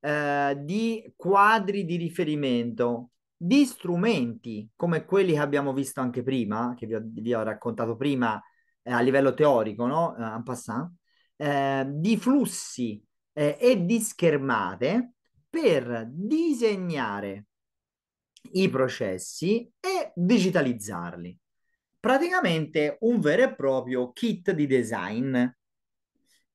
eh, di quadri di riferimento, di strumenti come quelli che abbiamo visto anche prima, che vi ho, vi ho raccontato prima, eh, a livello teorico, no? Eh, en passant, eh, di flussi eh, e di schermate per disegnare i processi e digitalizzarli. Praticamente un vero e proprio kit di design,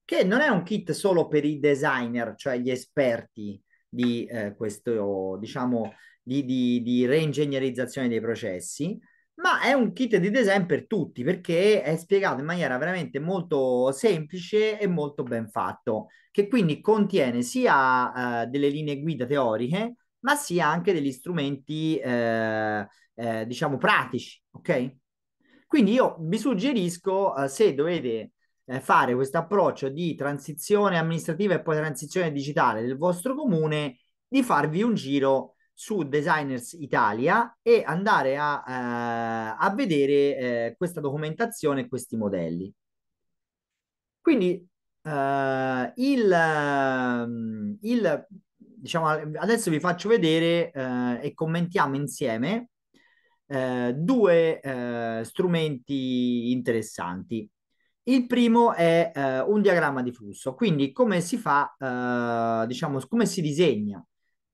che non è un kit solo per i designer, cioè gli esperti di eh, questo, diciamo, di, di, di reingegnerizzazione dei processi, ma è un kit di design per tutti perché è spiegato in maniera veramente molto semplice e molto ben fatto, che quindi contiene sia eh, delle linee guida teoriche, ma sia anche degli strumenti, eh, eh, diciamo, pratici, ok? Quindi io vi suggerisco, eh, se dovete eh, fare questo approccio di transizione amministrativa e poi transizione digitale del vostro comune, di farvi un giro su Designers Italia e andare a, eh, a vedere eh, questa documentazione e questi modelli. Quindi eh, il, ehm, il, diciamo, adesso vi faccio vedere eh, e commentiamo insieme eh, due eh, strumenti interessanti. Il primo è eh, un diagramma di flusso, quindi come si fa, eh, diciamo, come si disegna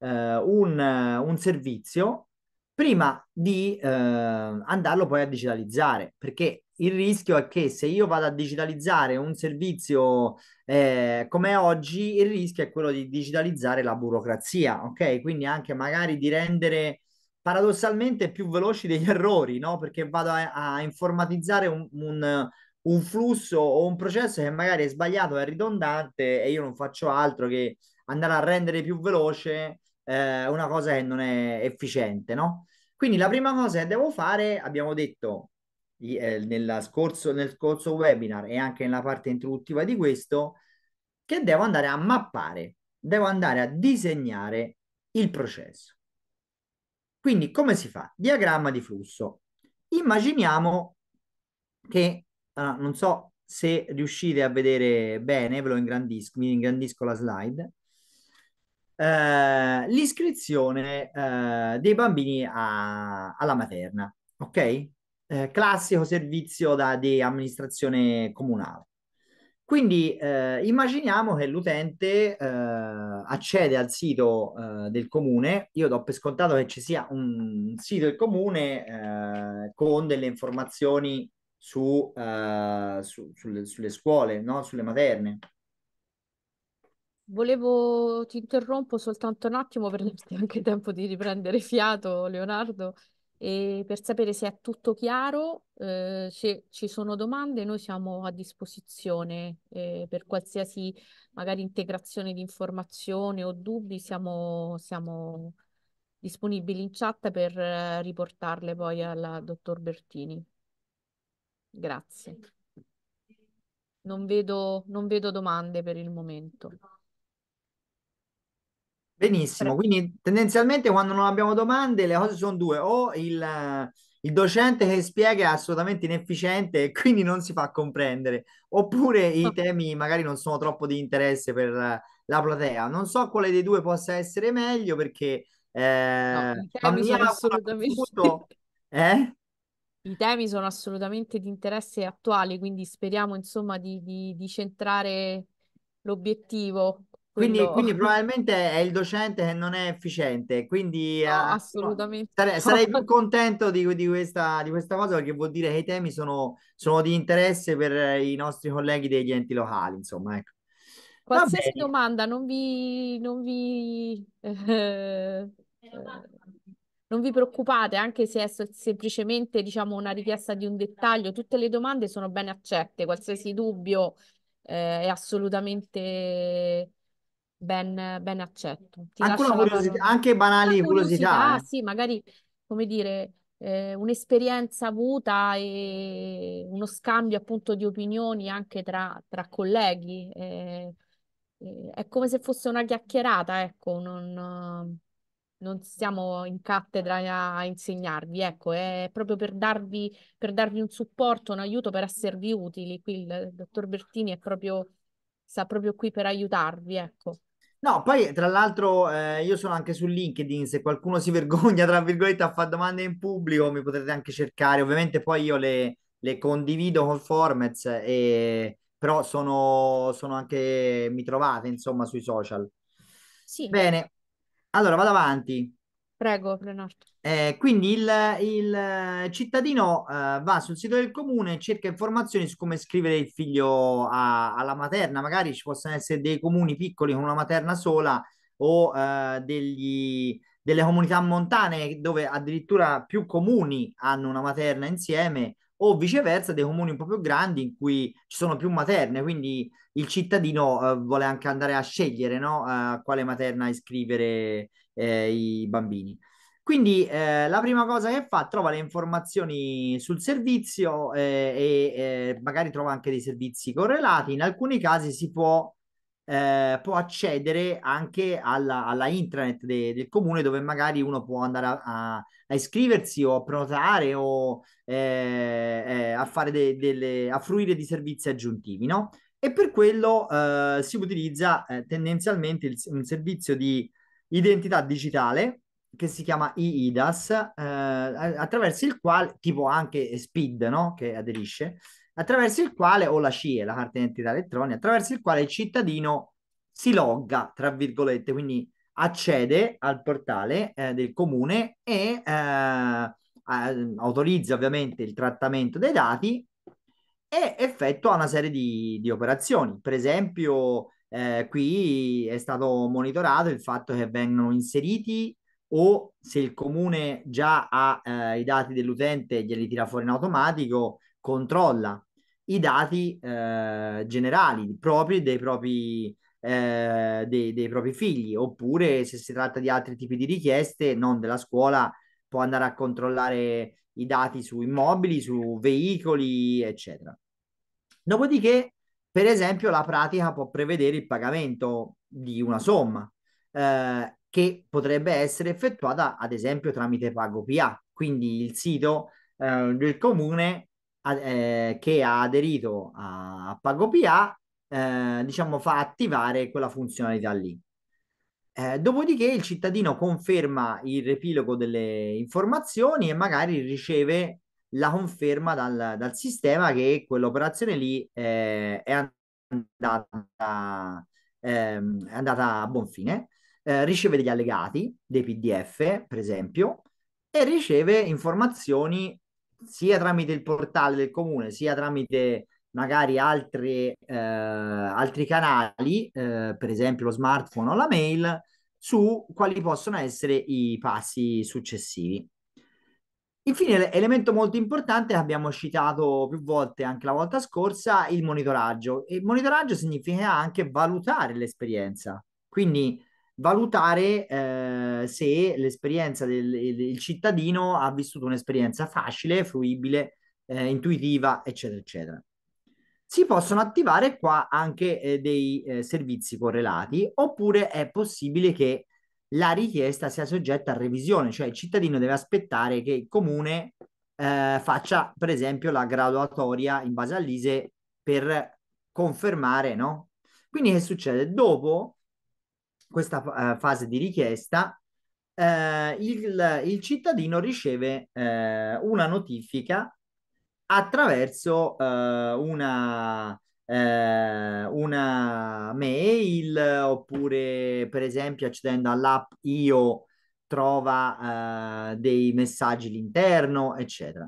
eh, un, un, servizio prima di eh, andarlo poi a digitalizzare, perché il rischio è che se io vado a digitalizzare un servizio eh, come oggi, il rischio è quello di digitalizzare la burocrazia, ok? Quindi anche magari di rendere paradossalmente più veloci degli errori, no? Perché vado a, a informatizzare un, un, un, flusso o un processo che magari è sbagliato, è ridondante e io non faccio altro che andare a rendere più veloce eh, una cosa che non è efficiente, no? Quindi la prima cosa che devo fare, abbiamo detto eh, nel, scorso, nel scorso webinar e anche nella parte introduttiva di questo, che devo andare a mappare, devo andare a disegnare il processo. Quindi come si fa? Diagramma di flusso. Immaginiamo che, ah, non so se riuscite a vedere bene, ve lo ingrandisco, vi ingrandisco la slide, eh, l'iscrizione eh, dei bambini a, alla materna, ok? Eh, classico servizio da, di amministrazione comunale. Quindi eh, immaginiamo che l'utente eh, accede al sito eh, del comune, io do per scontato che ci sia un sito del comune con delle informazioni su, su, sulle, sulle, scuole, no? sulle materne, Volevo, ti interrompo soltanto un attimo per darti anche tempo di riprendere fiato, Leonardo, e per sapere se è tutto chiaro, eh, se ci sono domande, noi siamo a disposizione eh, per qualsiasi magari integrazione di informazione o dubbi, siamo, siamo disponibili in chat per eh, riportarle poi al dottor Bertini. Grazie. Non vedo, non vedo domande per il momento. Benissimo, quindi tendenzialmente quando non abbiamo domande le cose sono due, o il, il, docente che spiega è assolutamente inefficiente e quindi non si fa comprendere, oppure i temi magari non sono troppo di interesse per la platea. Non so quale dei due possa essere meglio perché... Eh, no, mi sono assolutamente... Tutto, eh? I temi sono assolutamente di interesse attuale, quindi speriamo insomma di, di, di centrare l'obiettivo. Quindi, Quello... quindi probabilmente è il docente che non è efficiente, quindi eh, no, eh, assolutamente. Sare, sarei più contento di, di, questa, di, questa, cosa perché vuol dire che i temi sono, sono di interesse per i nostri colleghi degli enti locali, insomma. Ecco. Qualsiasi domanda, non vi, non vi, eh, non vi preoccupate, anche se è semplicemente diciamo, una richiesta di un dettaglio, tutte le domande sono ben accette, qualsiasi dubbio eh, è assolutamente ben, ben accetto. Ti Anche una lascia la curiosità, parola. anche banali Una curiosità, curiosità, eh. sì, magari, come dire, eh, un'esperienza avuta e uno scambio appunto di opinioni anche tra, tra colleghi. eh, eh, è come se fosse una chiacchierata, ecco, non, non siamo in cattedra a insegnarvi, ecco, è proprio per darvi, per darvi un supporto, un aiuto, per esservi utili. Qui il dottor Bertini è proprio, sta proprio qui per aiutarvi, ecco. No, poi tra l'altro eh, io sono anche su LinkedIn, se qualcuno si vergogna, tra virgolette, a fare domande in pubblico, mi potete anche cercare. Ovviamente poi io le, le condivido con Formats, e... Eh, però sono, sono, anche, mi trovate insomma sui social. Sì. Bene, allora vado avanti. Prego, Leonardo. Eh, quindi il, il eh, cittadino eh, va sul sito del comune e cerca informazioni su come scrivere il figlio a, alla materna. Magari ci possono essere dei comuni piccoli con una materna sola o eh, degli, delle comunità montane dove addirittura più comuni hanno una materna insieme o viceversa dei comuni un po' più grandi in cui ci sono più materne, quindi il cittadino eh, vuole anche andare a scegliere no? a quale materna iscrivere eh, i bambini. Quindi eh, la prima cosa che fa, trova le informazioni sul servizio eh, e eh, magari trova anche dei servizi correlati. In alcuni casi si può eh, può accedere anche alla, alla intranet de, del comune dove magari uno può andare a, a, a iscriversi o a prenotare o eh, eh a, fare de, delle, a fruire di servizi aggiuntivi, no? E per quello eh, si utilizza eh, tendenzialmente il, un servizio di identità digitale che si chiama IIDAS, eh, attraverso il quale, tipo anche SPID, no? Che aderisce, attraverso il quale, o la CIE, la carta d'identità elettronica, attraverso il quale il cittadino si logga, tra virgolette, quindi accede al portale eh, del comune e eh, autorizza ovviamente il trattamento dei dati e effettua una serie di, di operazioni. Per esempio, eh, qui è stato monitorato il fatto che vengono inseriti o se il comune già ha eh, i dati dell'utente glieli tira fuori in automatico controlla i dati eh, generali propri dei propri, eh, dei, dei propri figli, oppure se si tratta di altri tipi di richieste, non della scuola, può andare a controllare i dati su immobili, su veicoli, eccetera. Dopodiché, per esempio, la pratica può prevedere il pagamento di una somma eh, che potrebbe essere effettuata, ad esempio, tramite PagoPA. Quindi il sito eh, del comune eh, che ha aderito a, PagoPA, eh, diciamo, fa attivare quella funzionalità lì. Eh, dopodiché il cittadino conferma il repilogo delle informazioni e magari riceve la conferma dal, dal sistema che quell'operazione lì eh, è, andata, ehm, è andata, a buon fine. Eh, riceve degli allegati, dei PDF per esempio, e riceve informazioni sia tramite il portale del comune, sia tramite magari altri, eh, altri canali, eh, per esempio lo smartphone o la mail, su quali possono essere i passi successivi. Infine, l'elemento molto importante abbiamo citato più volte anche la volta scorsa, il monitoraggio. Il monitoraggio significa anche valutare l'esperienza. Quindi valutare eh, se l'esperienza del il cittadino ha vissuto un'esperienza facile, fruibile, eh, intuitiva, eccetera, eccetera. Si possono attivare qua anche eh, dei eh, servizi correlati, oppure è possibile che la richiesta sia soggetta a revisione, cioè il cittadino deve aspettare che il comune eh, faccia, per esempio, la graduatoria in base all'ISE per confermare, no? Quindi che succede? Dopo questa uh, fase di richiesta, uh, il, il, cittadino riceve eh, una notifica attraverso una, una mail oppure per esempio accedendo all'app io trova dei messaggi all'interno eccetera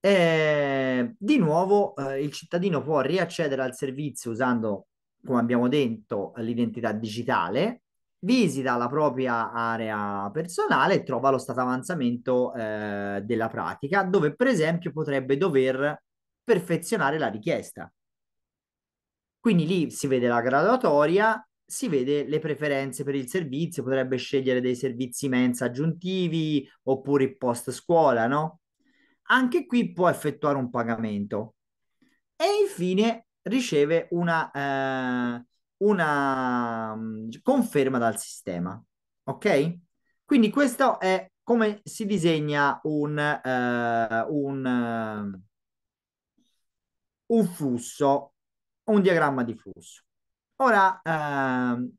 eh, di nuovo eh, il cittadino può riaccedere al servizio usando come abbiamo detto, l'identità digitale, visita la propria area personale e trova lo stato avanzamento eh, della pratica, dove per esempio potrebbe dover perfezionare la richiesta. Quindi lì si vede la graduatoria, si vede le preferenze per il servizio, potrebbe scegliere dei servizi mensa aggiuntivi oppure il post scuola, no? Anche qui può effettuare un pagamento. E infine riceve una, eh, una mm, conferma dal sistema. Ok? Quindi questo è come si disegna un, eh, un, eh, un flusso, un diagramma di flusso. Ora, eh,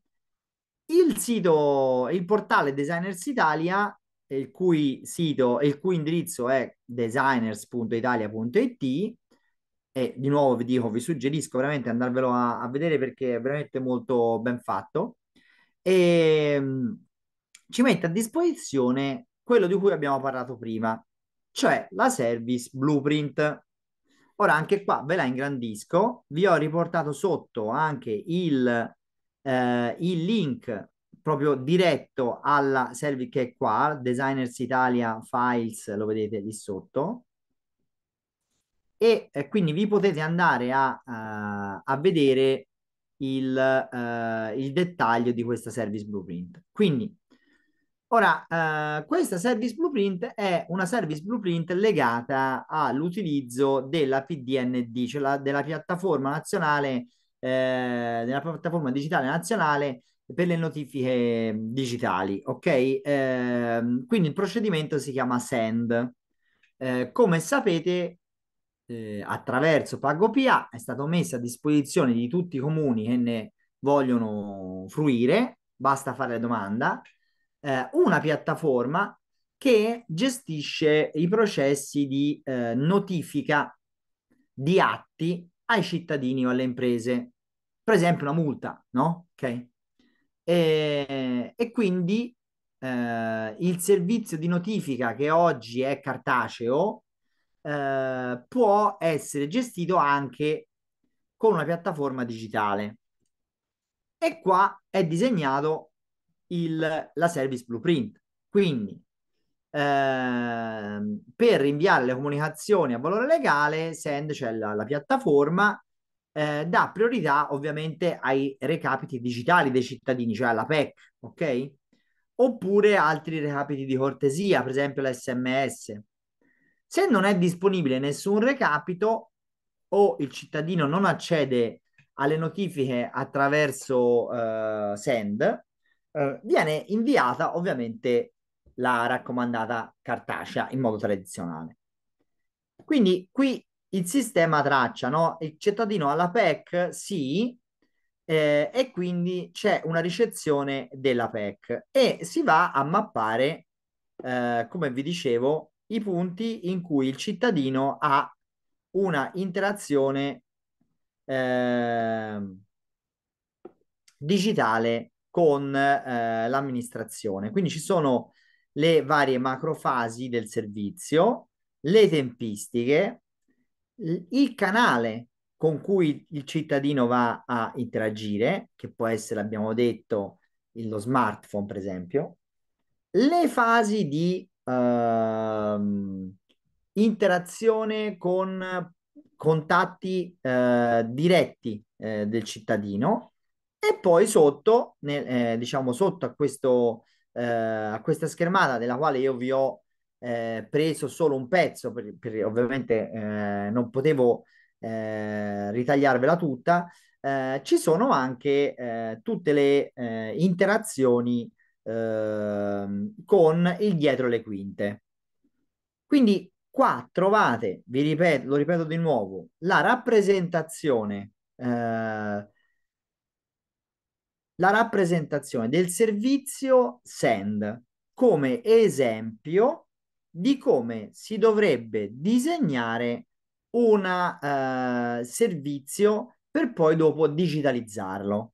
il sito, il portale Designers Italia, il cui sito, il cui indirizzo è designers.italia.it, e di nuovo vi dico, vi suggerisco veramente andarvelo a, a vedere perché è veramente molto ben fatto e ehm, ci mette a disposizione quello di cui abbiamo parlato prima, cioè la service blueprint. Ora anche qua ve la ingrandisco, vi ho riportato sotto anche il, eh, il link proprio diretto alla service che è qua, Designers Italia Files, lo vedete lì sotto, e eh, quindi vi potete andare a, a, a vedere il, uh, il, dettaglio di questa service blueprint. Quindi, ora, uh, questa service blueprint è una service blueprint legata all'utilizzo della PDND, cioè la, della piattaforma nazionale, eh, della piattaforma digitale nazionale per le notifiche digitali, ok? Eh, quindi il procedimento si chiama SEND. Eh, come sapete, eh, attraverso PagoPA è stato messo a disposizione di tutti i comuni che ne vogliono fruire, basta fare la domanda, eh, una piattaforma che gestisce i processi di eh, notifica di atti ai cittadini o alle imprese. Per esempio una multa, no? Ok? E, e quindi eh, il servizio di notifica che oggi è cartaceo eh, può essere gestito anche con una piattaforma digitale. E qua è disegnato il, la service blueprint. Quindi eh, per inviare le comunicazioni a valore legale, Send, cioè la, la piattaforma, eh, dà priorità ovviamente ai recapiti digitali dei cittadini, cioè alla PEC, ok? Oppure altri recapiti di cortesia, per esempio l'SMS. Se non è disponibile nessun recapito o il cittadino non accede alle notifiche attraverso eh, Send, eh, viene inviata ovviamente la raccomandata cartacea in modo tradizionale. Quindi qui il sistema traccia, no? Il cittadino ha la PEC sì, eh, e quindi c'è una ricezione della PEC e si va a mappare, eh, come vi dicevo, i punti in cui il cittadino ha una interazione eh, digitale con eh, l'amministrazione. Quindi ci sono le varie macrofasi del servizio, le tempistiche, il canale con cui il cittadino va a interagire, che può essere, abbiamo detto, lo smartphone, per esempio, le fasi di uh, interazione con contatti uh, diretti uh, del cittadino e poi sotto, nel, eh, diciamo sotto a, questo, a questa schermata della quale io vi ho preso solo un pezzo, per, per ovviamente non potevo ritagliarvela tutta, ci sono anche tutte le interazioni Ehm, con il dietro le quinte. Quindi qua trovate, vi ripeto, lo ripeto di nuovo, la rappresentazione, eh, la rappresentazione del servizio send come esempio di come si dovrebbe disegnare un eh, servizio per poi dopo digitalizzarlo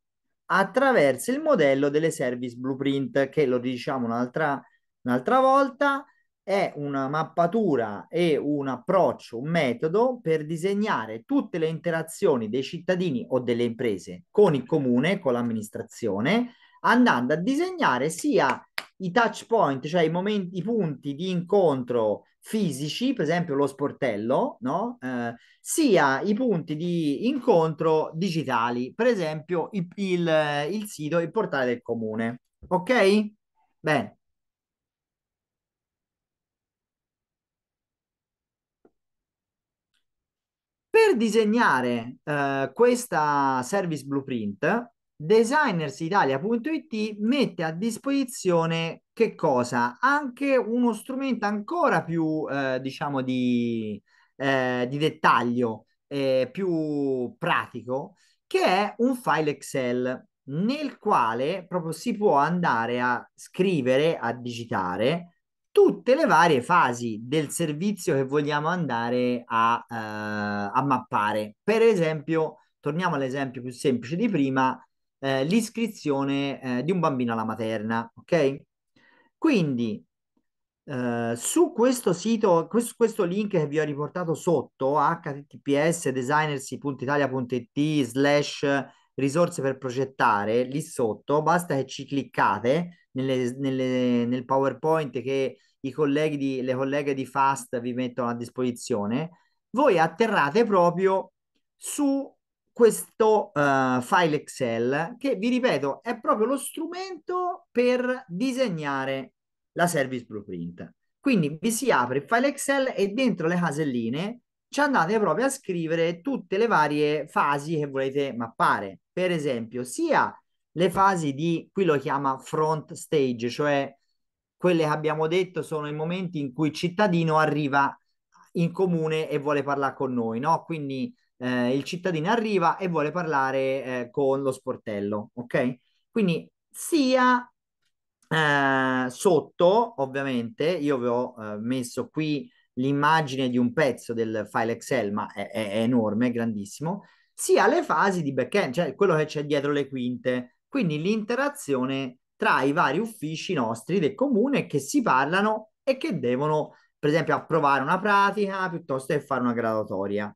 attraverso il modello delle service blueprint, che lo diciamo un'altra, un'altra volta, è una mappatura e un approccio, un metodo per disegnare tutte le interazioni dei cittadini o delle imprese con il comune, con l'amministrazione, andando a disegnare sia i touch point, cioè i, momenti, i punti di incontro fisici, per esempio lo sportello, no? eh, sia i punti di incontro digitali, per esempio il, il, il sito, il portale del comune. Ok? Bene. Per disegnare eh, questa service blueprint, designersitalia.it mette a disposizione che cosa? Anche uno strumento ancora più, eh, diciamo, di, eh, di dettaglio, eh, più pratico, che è un file Excel nel quale proprio si può andare a scrivere, a digitare tutte le varie fasi del servizio che vogliamo andare a, eh, a mappare. Per esempio, torniamo all'esempio più semplice di prima, eh, l'iscrizione eh, di un bambino alla materna, ok? Quindi eh, su questo sito, questo, questo, link che vi ho riportato sotto, https designersi.italia.it slash risorse per progettare, lì sotto, basta che ci cliccate nelle, nelle, nel PowerPoint che i colleghi di, le colleghe di Fast vi mettono a disposizione, voi atterrate proprio su questo uh, file Excel che vi ripeto è proprio lo strumento per disegnare la service blueprint. Quindi vi si apre il file Excel e dentro le caselline ci andate proprio a scrivere tutte le varie fasi che volete mappare. Per esempio, sia le fasi di, qui lo chiama front stage, cioè quelle che abbiamo detto sono i momenti in cui il cittadino arriva in comune e vuole parlare con noi, no? Quindi eh, il cittadino arriva e vuole parlare eh, con lo sportello, ok? Quindi sia eh, sotto, ovviamente, io vi ho eh, messo qui l'immagine di un pezzo del file Excel, ma è, è, è enorme, è grandissimo, sia le fasi di backend, cioè quello che c'è dietro le quinte, quindi l'interazione tra i vari uffici nostri del comune che si parlano e che devono, per esempio, approvare una pratica piuttosto che fare una graduatoria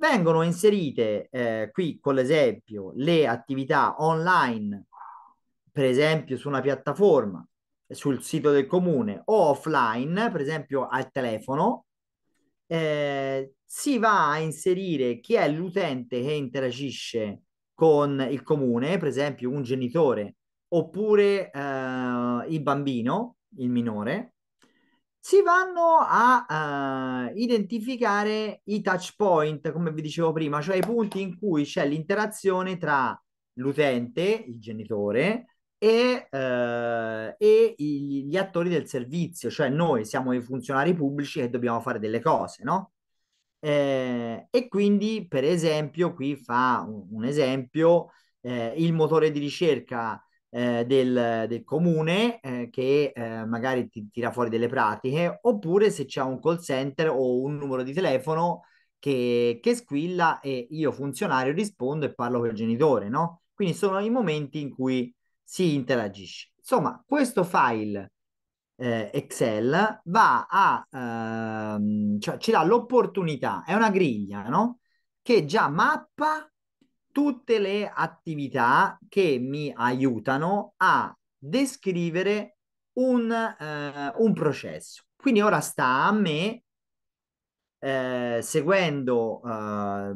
vengono inserite eh, qui con l'esempio le attività online, per esempio su una piattaforma, sul sito del comune o offline, per esempio al telefono, eh, si va a inserire chi è l'utente che interagisce con il comune, per esempio un genitore oppure eh, il bambino, il minore, si vanno a uh, identificare i touch point, come vi dicevo prima, cioè i punti in cui c'è l'interazione tra l'utente, il genitore, e, uh, e i, gli attori del servizio, cioè noi siamo i funzionari pubblici e dobbiamo fare delle cose, no? Eh, e quindi, per esempio, qui fa un, un esempio, eh, il motore di ricerca eh, del, del, comune eh, che eh, magari ti tira fuori delle pratiche, oppure se c'è un call center o un numero di telefono che, che squilla e io funzionario rispondo e parlo col genitore, no? Quindi sono i momenti in cui si interagisce. Insomma, questo file eh, Excel va a, ehm, cioè ci dà l'opportunità, è una griglia, no? Che già mappa tutte le attività che mi aiutano a descrivere un, eh, un processo. Quindi ora sta a me, eh, seguendo eh,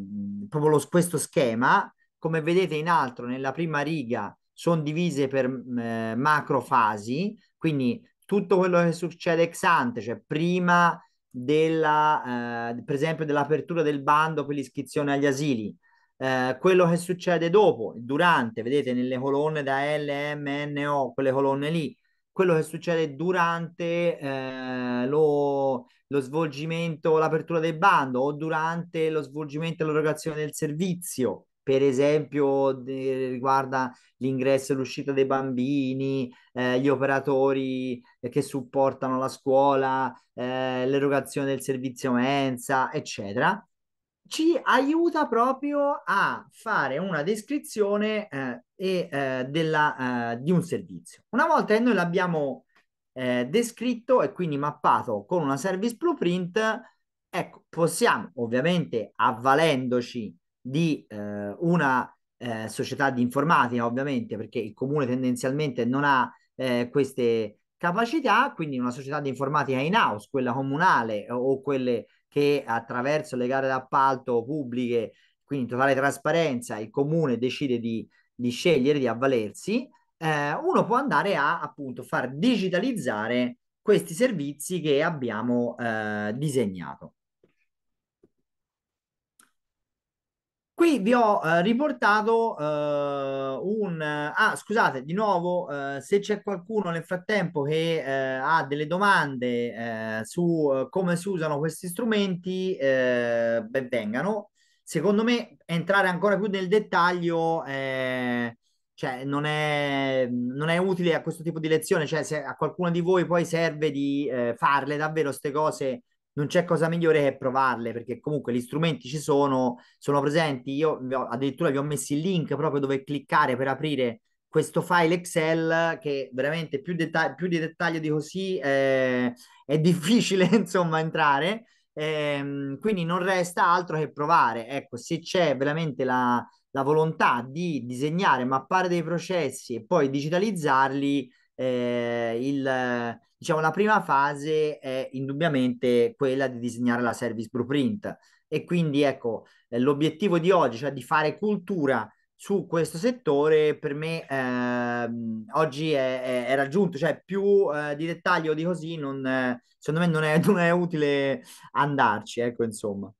proprio lo, questo schema, come vedete in alto nella prima riga sono divise per mm, eh, macrofasi, quindi tutto quello che succede ex ante, cioè prima della, eh, per esempio dell'apertura del bando per l'iscrizione agli asili, eh, quello che succede dopo, durante, vedete nelle colonne da L, M, N, O, quelle colonne lì, quello che succede durante eh, lo, lo, svolgimento, l'apertura del bando o durante lo svolgimento e l'erogazione del servizio, per esempio de, riguarda l'ingresso e l'uscita dei bambini, eh, gli operatori eh, che supportano la scuola, eh, l'erogazione del servizio mensa, eccetera ci aiuta proprio a fare una descrizione eh, e, eh, della, eh, di un servizio. Una volta che noi l'abbiamo eh, descritto e quindi mappato con una service blueprint, ecco, possiamo ovviamente avvalendoci di eh, una eh, società di informatica, ovviamente, perché il comune tendenzialmente non ha queste capacità, quindi una società di informatica in house, quella comunale o, o quelle che attraverso le gare d'appalto pubbliche, quindi totale trasparenza, il comune decide di, di scegliere, di avvalersi, eh, uno può andare a appunto far digitalizzare questi servizi che abbiamo eh, disegnato. Qui vi ho eh, riportato eh, un... Eh, ah, scusate, di nuovo, eh, se c'è qualcuno nel frattempo che eh, ha delle domande eh, su come si usano questi strumenti, ben vengano. Secondo me entrare ancora più nel dettaglio cioè, non, è, non, è, utile a questo tipo di lezione, cioè se a qualcuno di voi poi serve di farle davvero queste cose non c'è cosa migliore che provarle, perché comunque gli strumenti ci sono, sono presenti, io addirittura vi ho messo il link proprio dove cliccare per aprire questo file Excel che veramente più, detta- più di dettaglio di così eh, è difficile insomma entrare, eh, quindi non resta altro che provare, ecco se c'è veramente la, la volontà di disegnare, mappare dei processi e poi digitalizzarli, eh, il, diciamo, la prima fase è indubbiamente quella di disegnare la service blueprint e quindi ecco eh, l'obiettivo di oggi, cioè di fare cultura su questo settore per me ehm, oggi è, è, è, raggiunto, cioè più eh, di dettaglio di così non, eh, secondo me non è, non è, utile andarci, ecco insomma.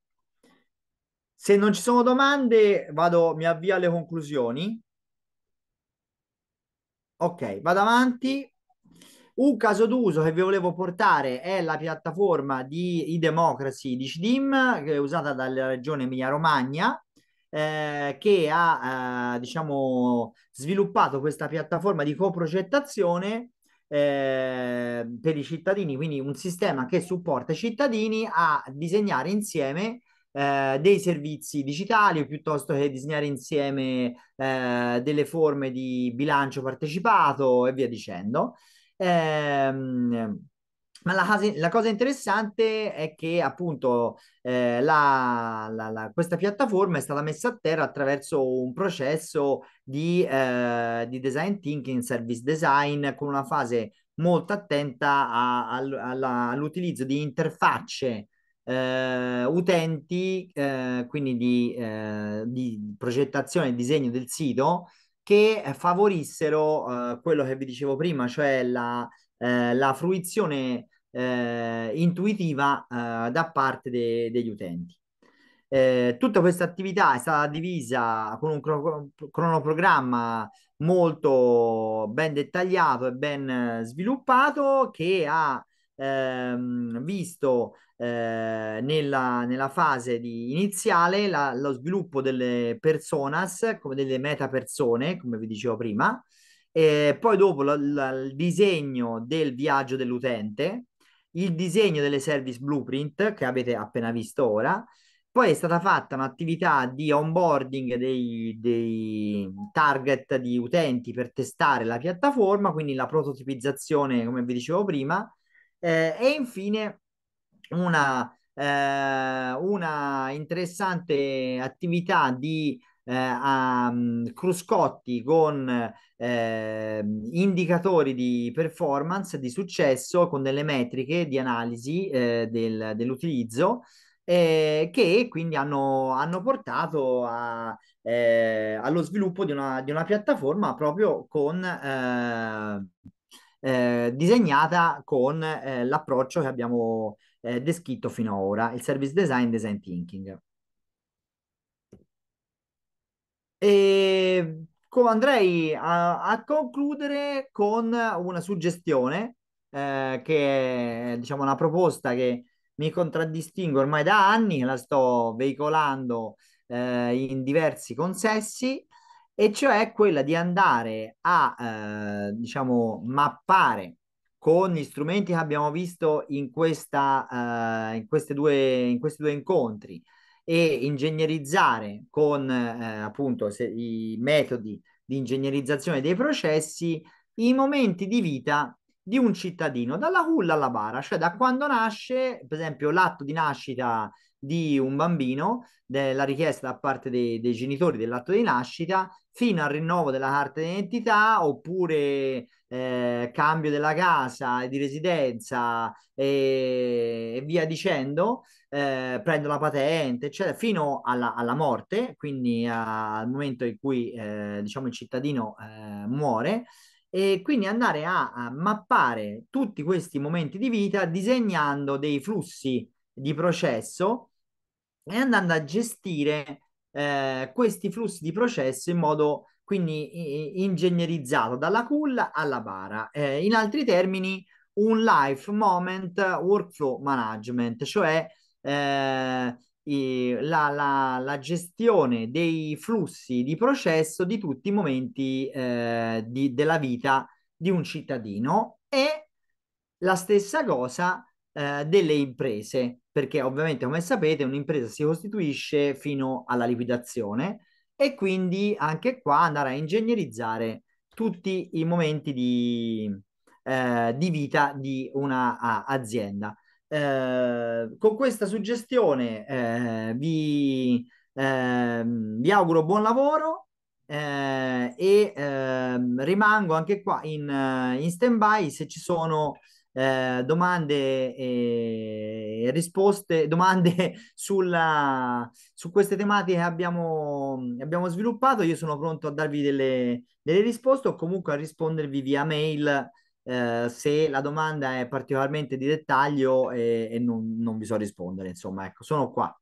Se non ci sono domande vado, mi avvio alle conclusioni. Ok, vado avanti. Un caso d'uso che vi volevo portare è la piattaforma di e-democracy di CDIM, che è usata dalla regione Emilia-Romagna, eh, che ha eh, diciamo, sviluppato questa piattaforma di coprogettazione eh, per i cittadini, quindi un sistema che supporta i cittadini a disegnare insieme eh, dei servizi digitali piuttosto che disegnare insieme eh, delle forme di bilancio partecipato e via dicendo. Ehm, ma la, case, la, cosa interessante è che appunto eh, la, la, questa piattaforma è stata messa a terra attraverso un processo di, eh, di design thinking, service design, con una fase molto attenta a, a, all'utilizzo di interfacce eh, utenti, eh, quindi di, eh, di, progettazione e disegno del sito, che eh, favorissero eh, quello che vi dicevo prima, cioè la, eh, la fruizione intuitiva da parte de- degli utenti. tutta questa attività è stata divisa con un cro- cronoprogramma molto ben dettagliato e ben sviluppato che ha ehm, visto eh, nella, nella, fase iniziale la, lo sviluppo delle personas, come delle metapersone, come vi dicevo prima, e poi dopo la, la, il disegno del viaggio dell'utente, il disegno delle service blueprint che avete appena visto ora, poi è stata fatta un'attività di onboarding dei, dei, target di utenti per testare la piattaforma, quindi la prototipizzazione, come vi dicevo prima, eh, e infine una, eh, una interessante attività di eh, a, um, cruscotti con eh, indicatori di performance, di successo, con delle metriche di analisi eh, del, dell'utilizzo. Eh, che quindi hanno, hanno portato a, eh, allo sviluppo di una, di una piattaforma proprio con eh, eh, disegnata con eh, l'approccio che abbiamo eh, descritto fino ad ora, il service design, design thinking. E andrei a, a, concludere con una suggestione eh, che è diciamo, una proposta che mi contraddistingue ormai da anni, la sto veicolando eh, in diversi consessi e cioè quella di andare a, eh, diciamo, mappare con gli strumenti che abbiamo visto in, questa, eh, in, queste due, in questi due incontri e ingegnerizzare con eh, appunto se, i metodi di ingegnerizzazione dei processi i momenti di vita di un cittadino, dalla culla alla bara, cioè da quando nasce, per esempio l'atto di nascita di un bambino, della richiesta da parte dei, dei genitori dell'atto di nascita, fino al rinnovo della carta d'identità oppure eh, cambio della casa e di residenza e, e via dicendo, eh, prendo la patente, eccetera, fino alla, alla morte, quindi a, al momento in cui eh, diciamo il cittadino eh, muore e quindi andare a, a, mappare tutti questi momenti di vita disegnando dei flussi di processo e andando a gestire eh, questi flussi di processo in modo quindi ingegnerizzato dalla culla alla bara. Eh, in altri termini, un life moment workflow management, cioè eh, la, la, la, gestione dei flussi di processo di tutti i momenti eh, di, della vita di un cittadino e la stessa cosa eh, delle imprese perché ovviamente come sapete un'impresa si costituisce fino alla liquidazione e quindi anche qua andare a ingegnerizzare tutti i momenti di, eh, di vita di una azienda. Eh, con questa suggestione eh, vi, ehm, vi, auguro buon lavoro Eh, e ehm, rimango anche qua in, eh, in stand by se ci sono eh, domande e risposte, domande sulla, su queste tematiche che abbiamo, abbiamo sviluppato. Io sono pronto a darvi delle, delle risposte o comunque a rispondervi via mail. Eh, se la domanda è particolarmente di dettaglio e, e non, non vi so rispondere, insomma, ecco, sono qua.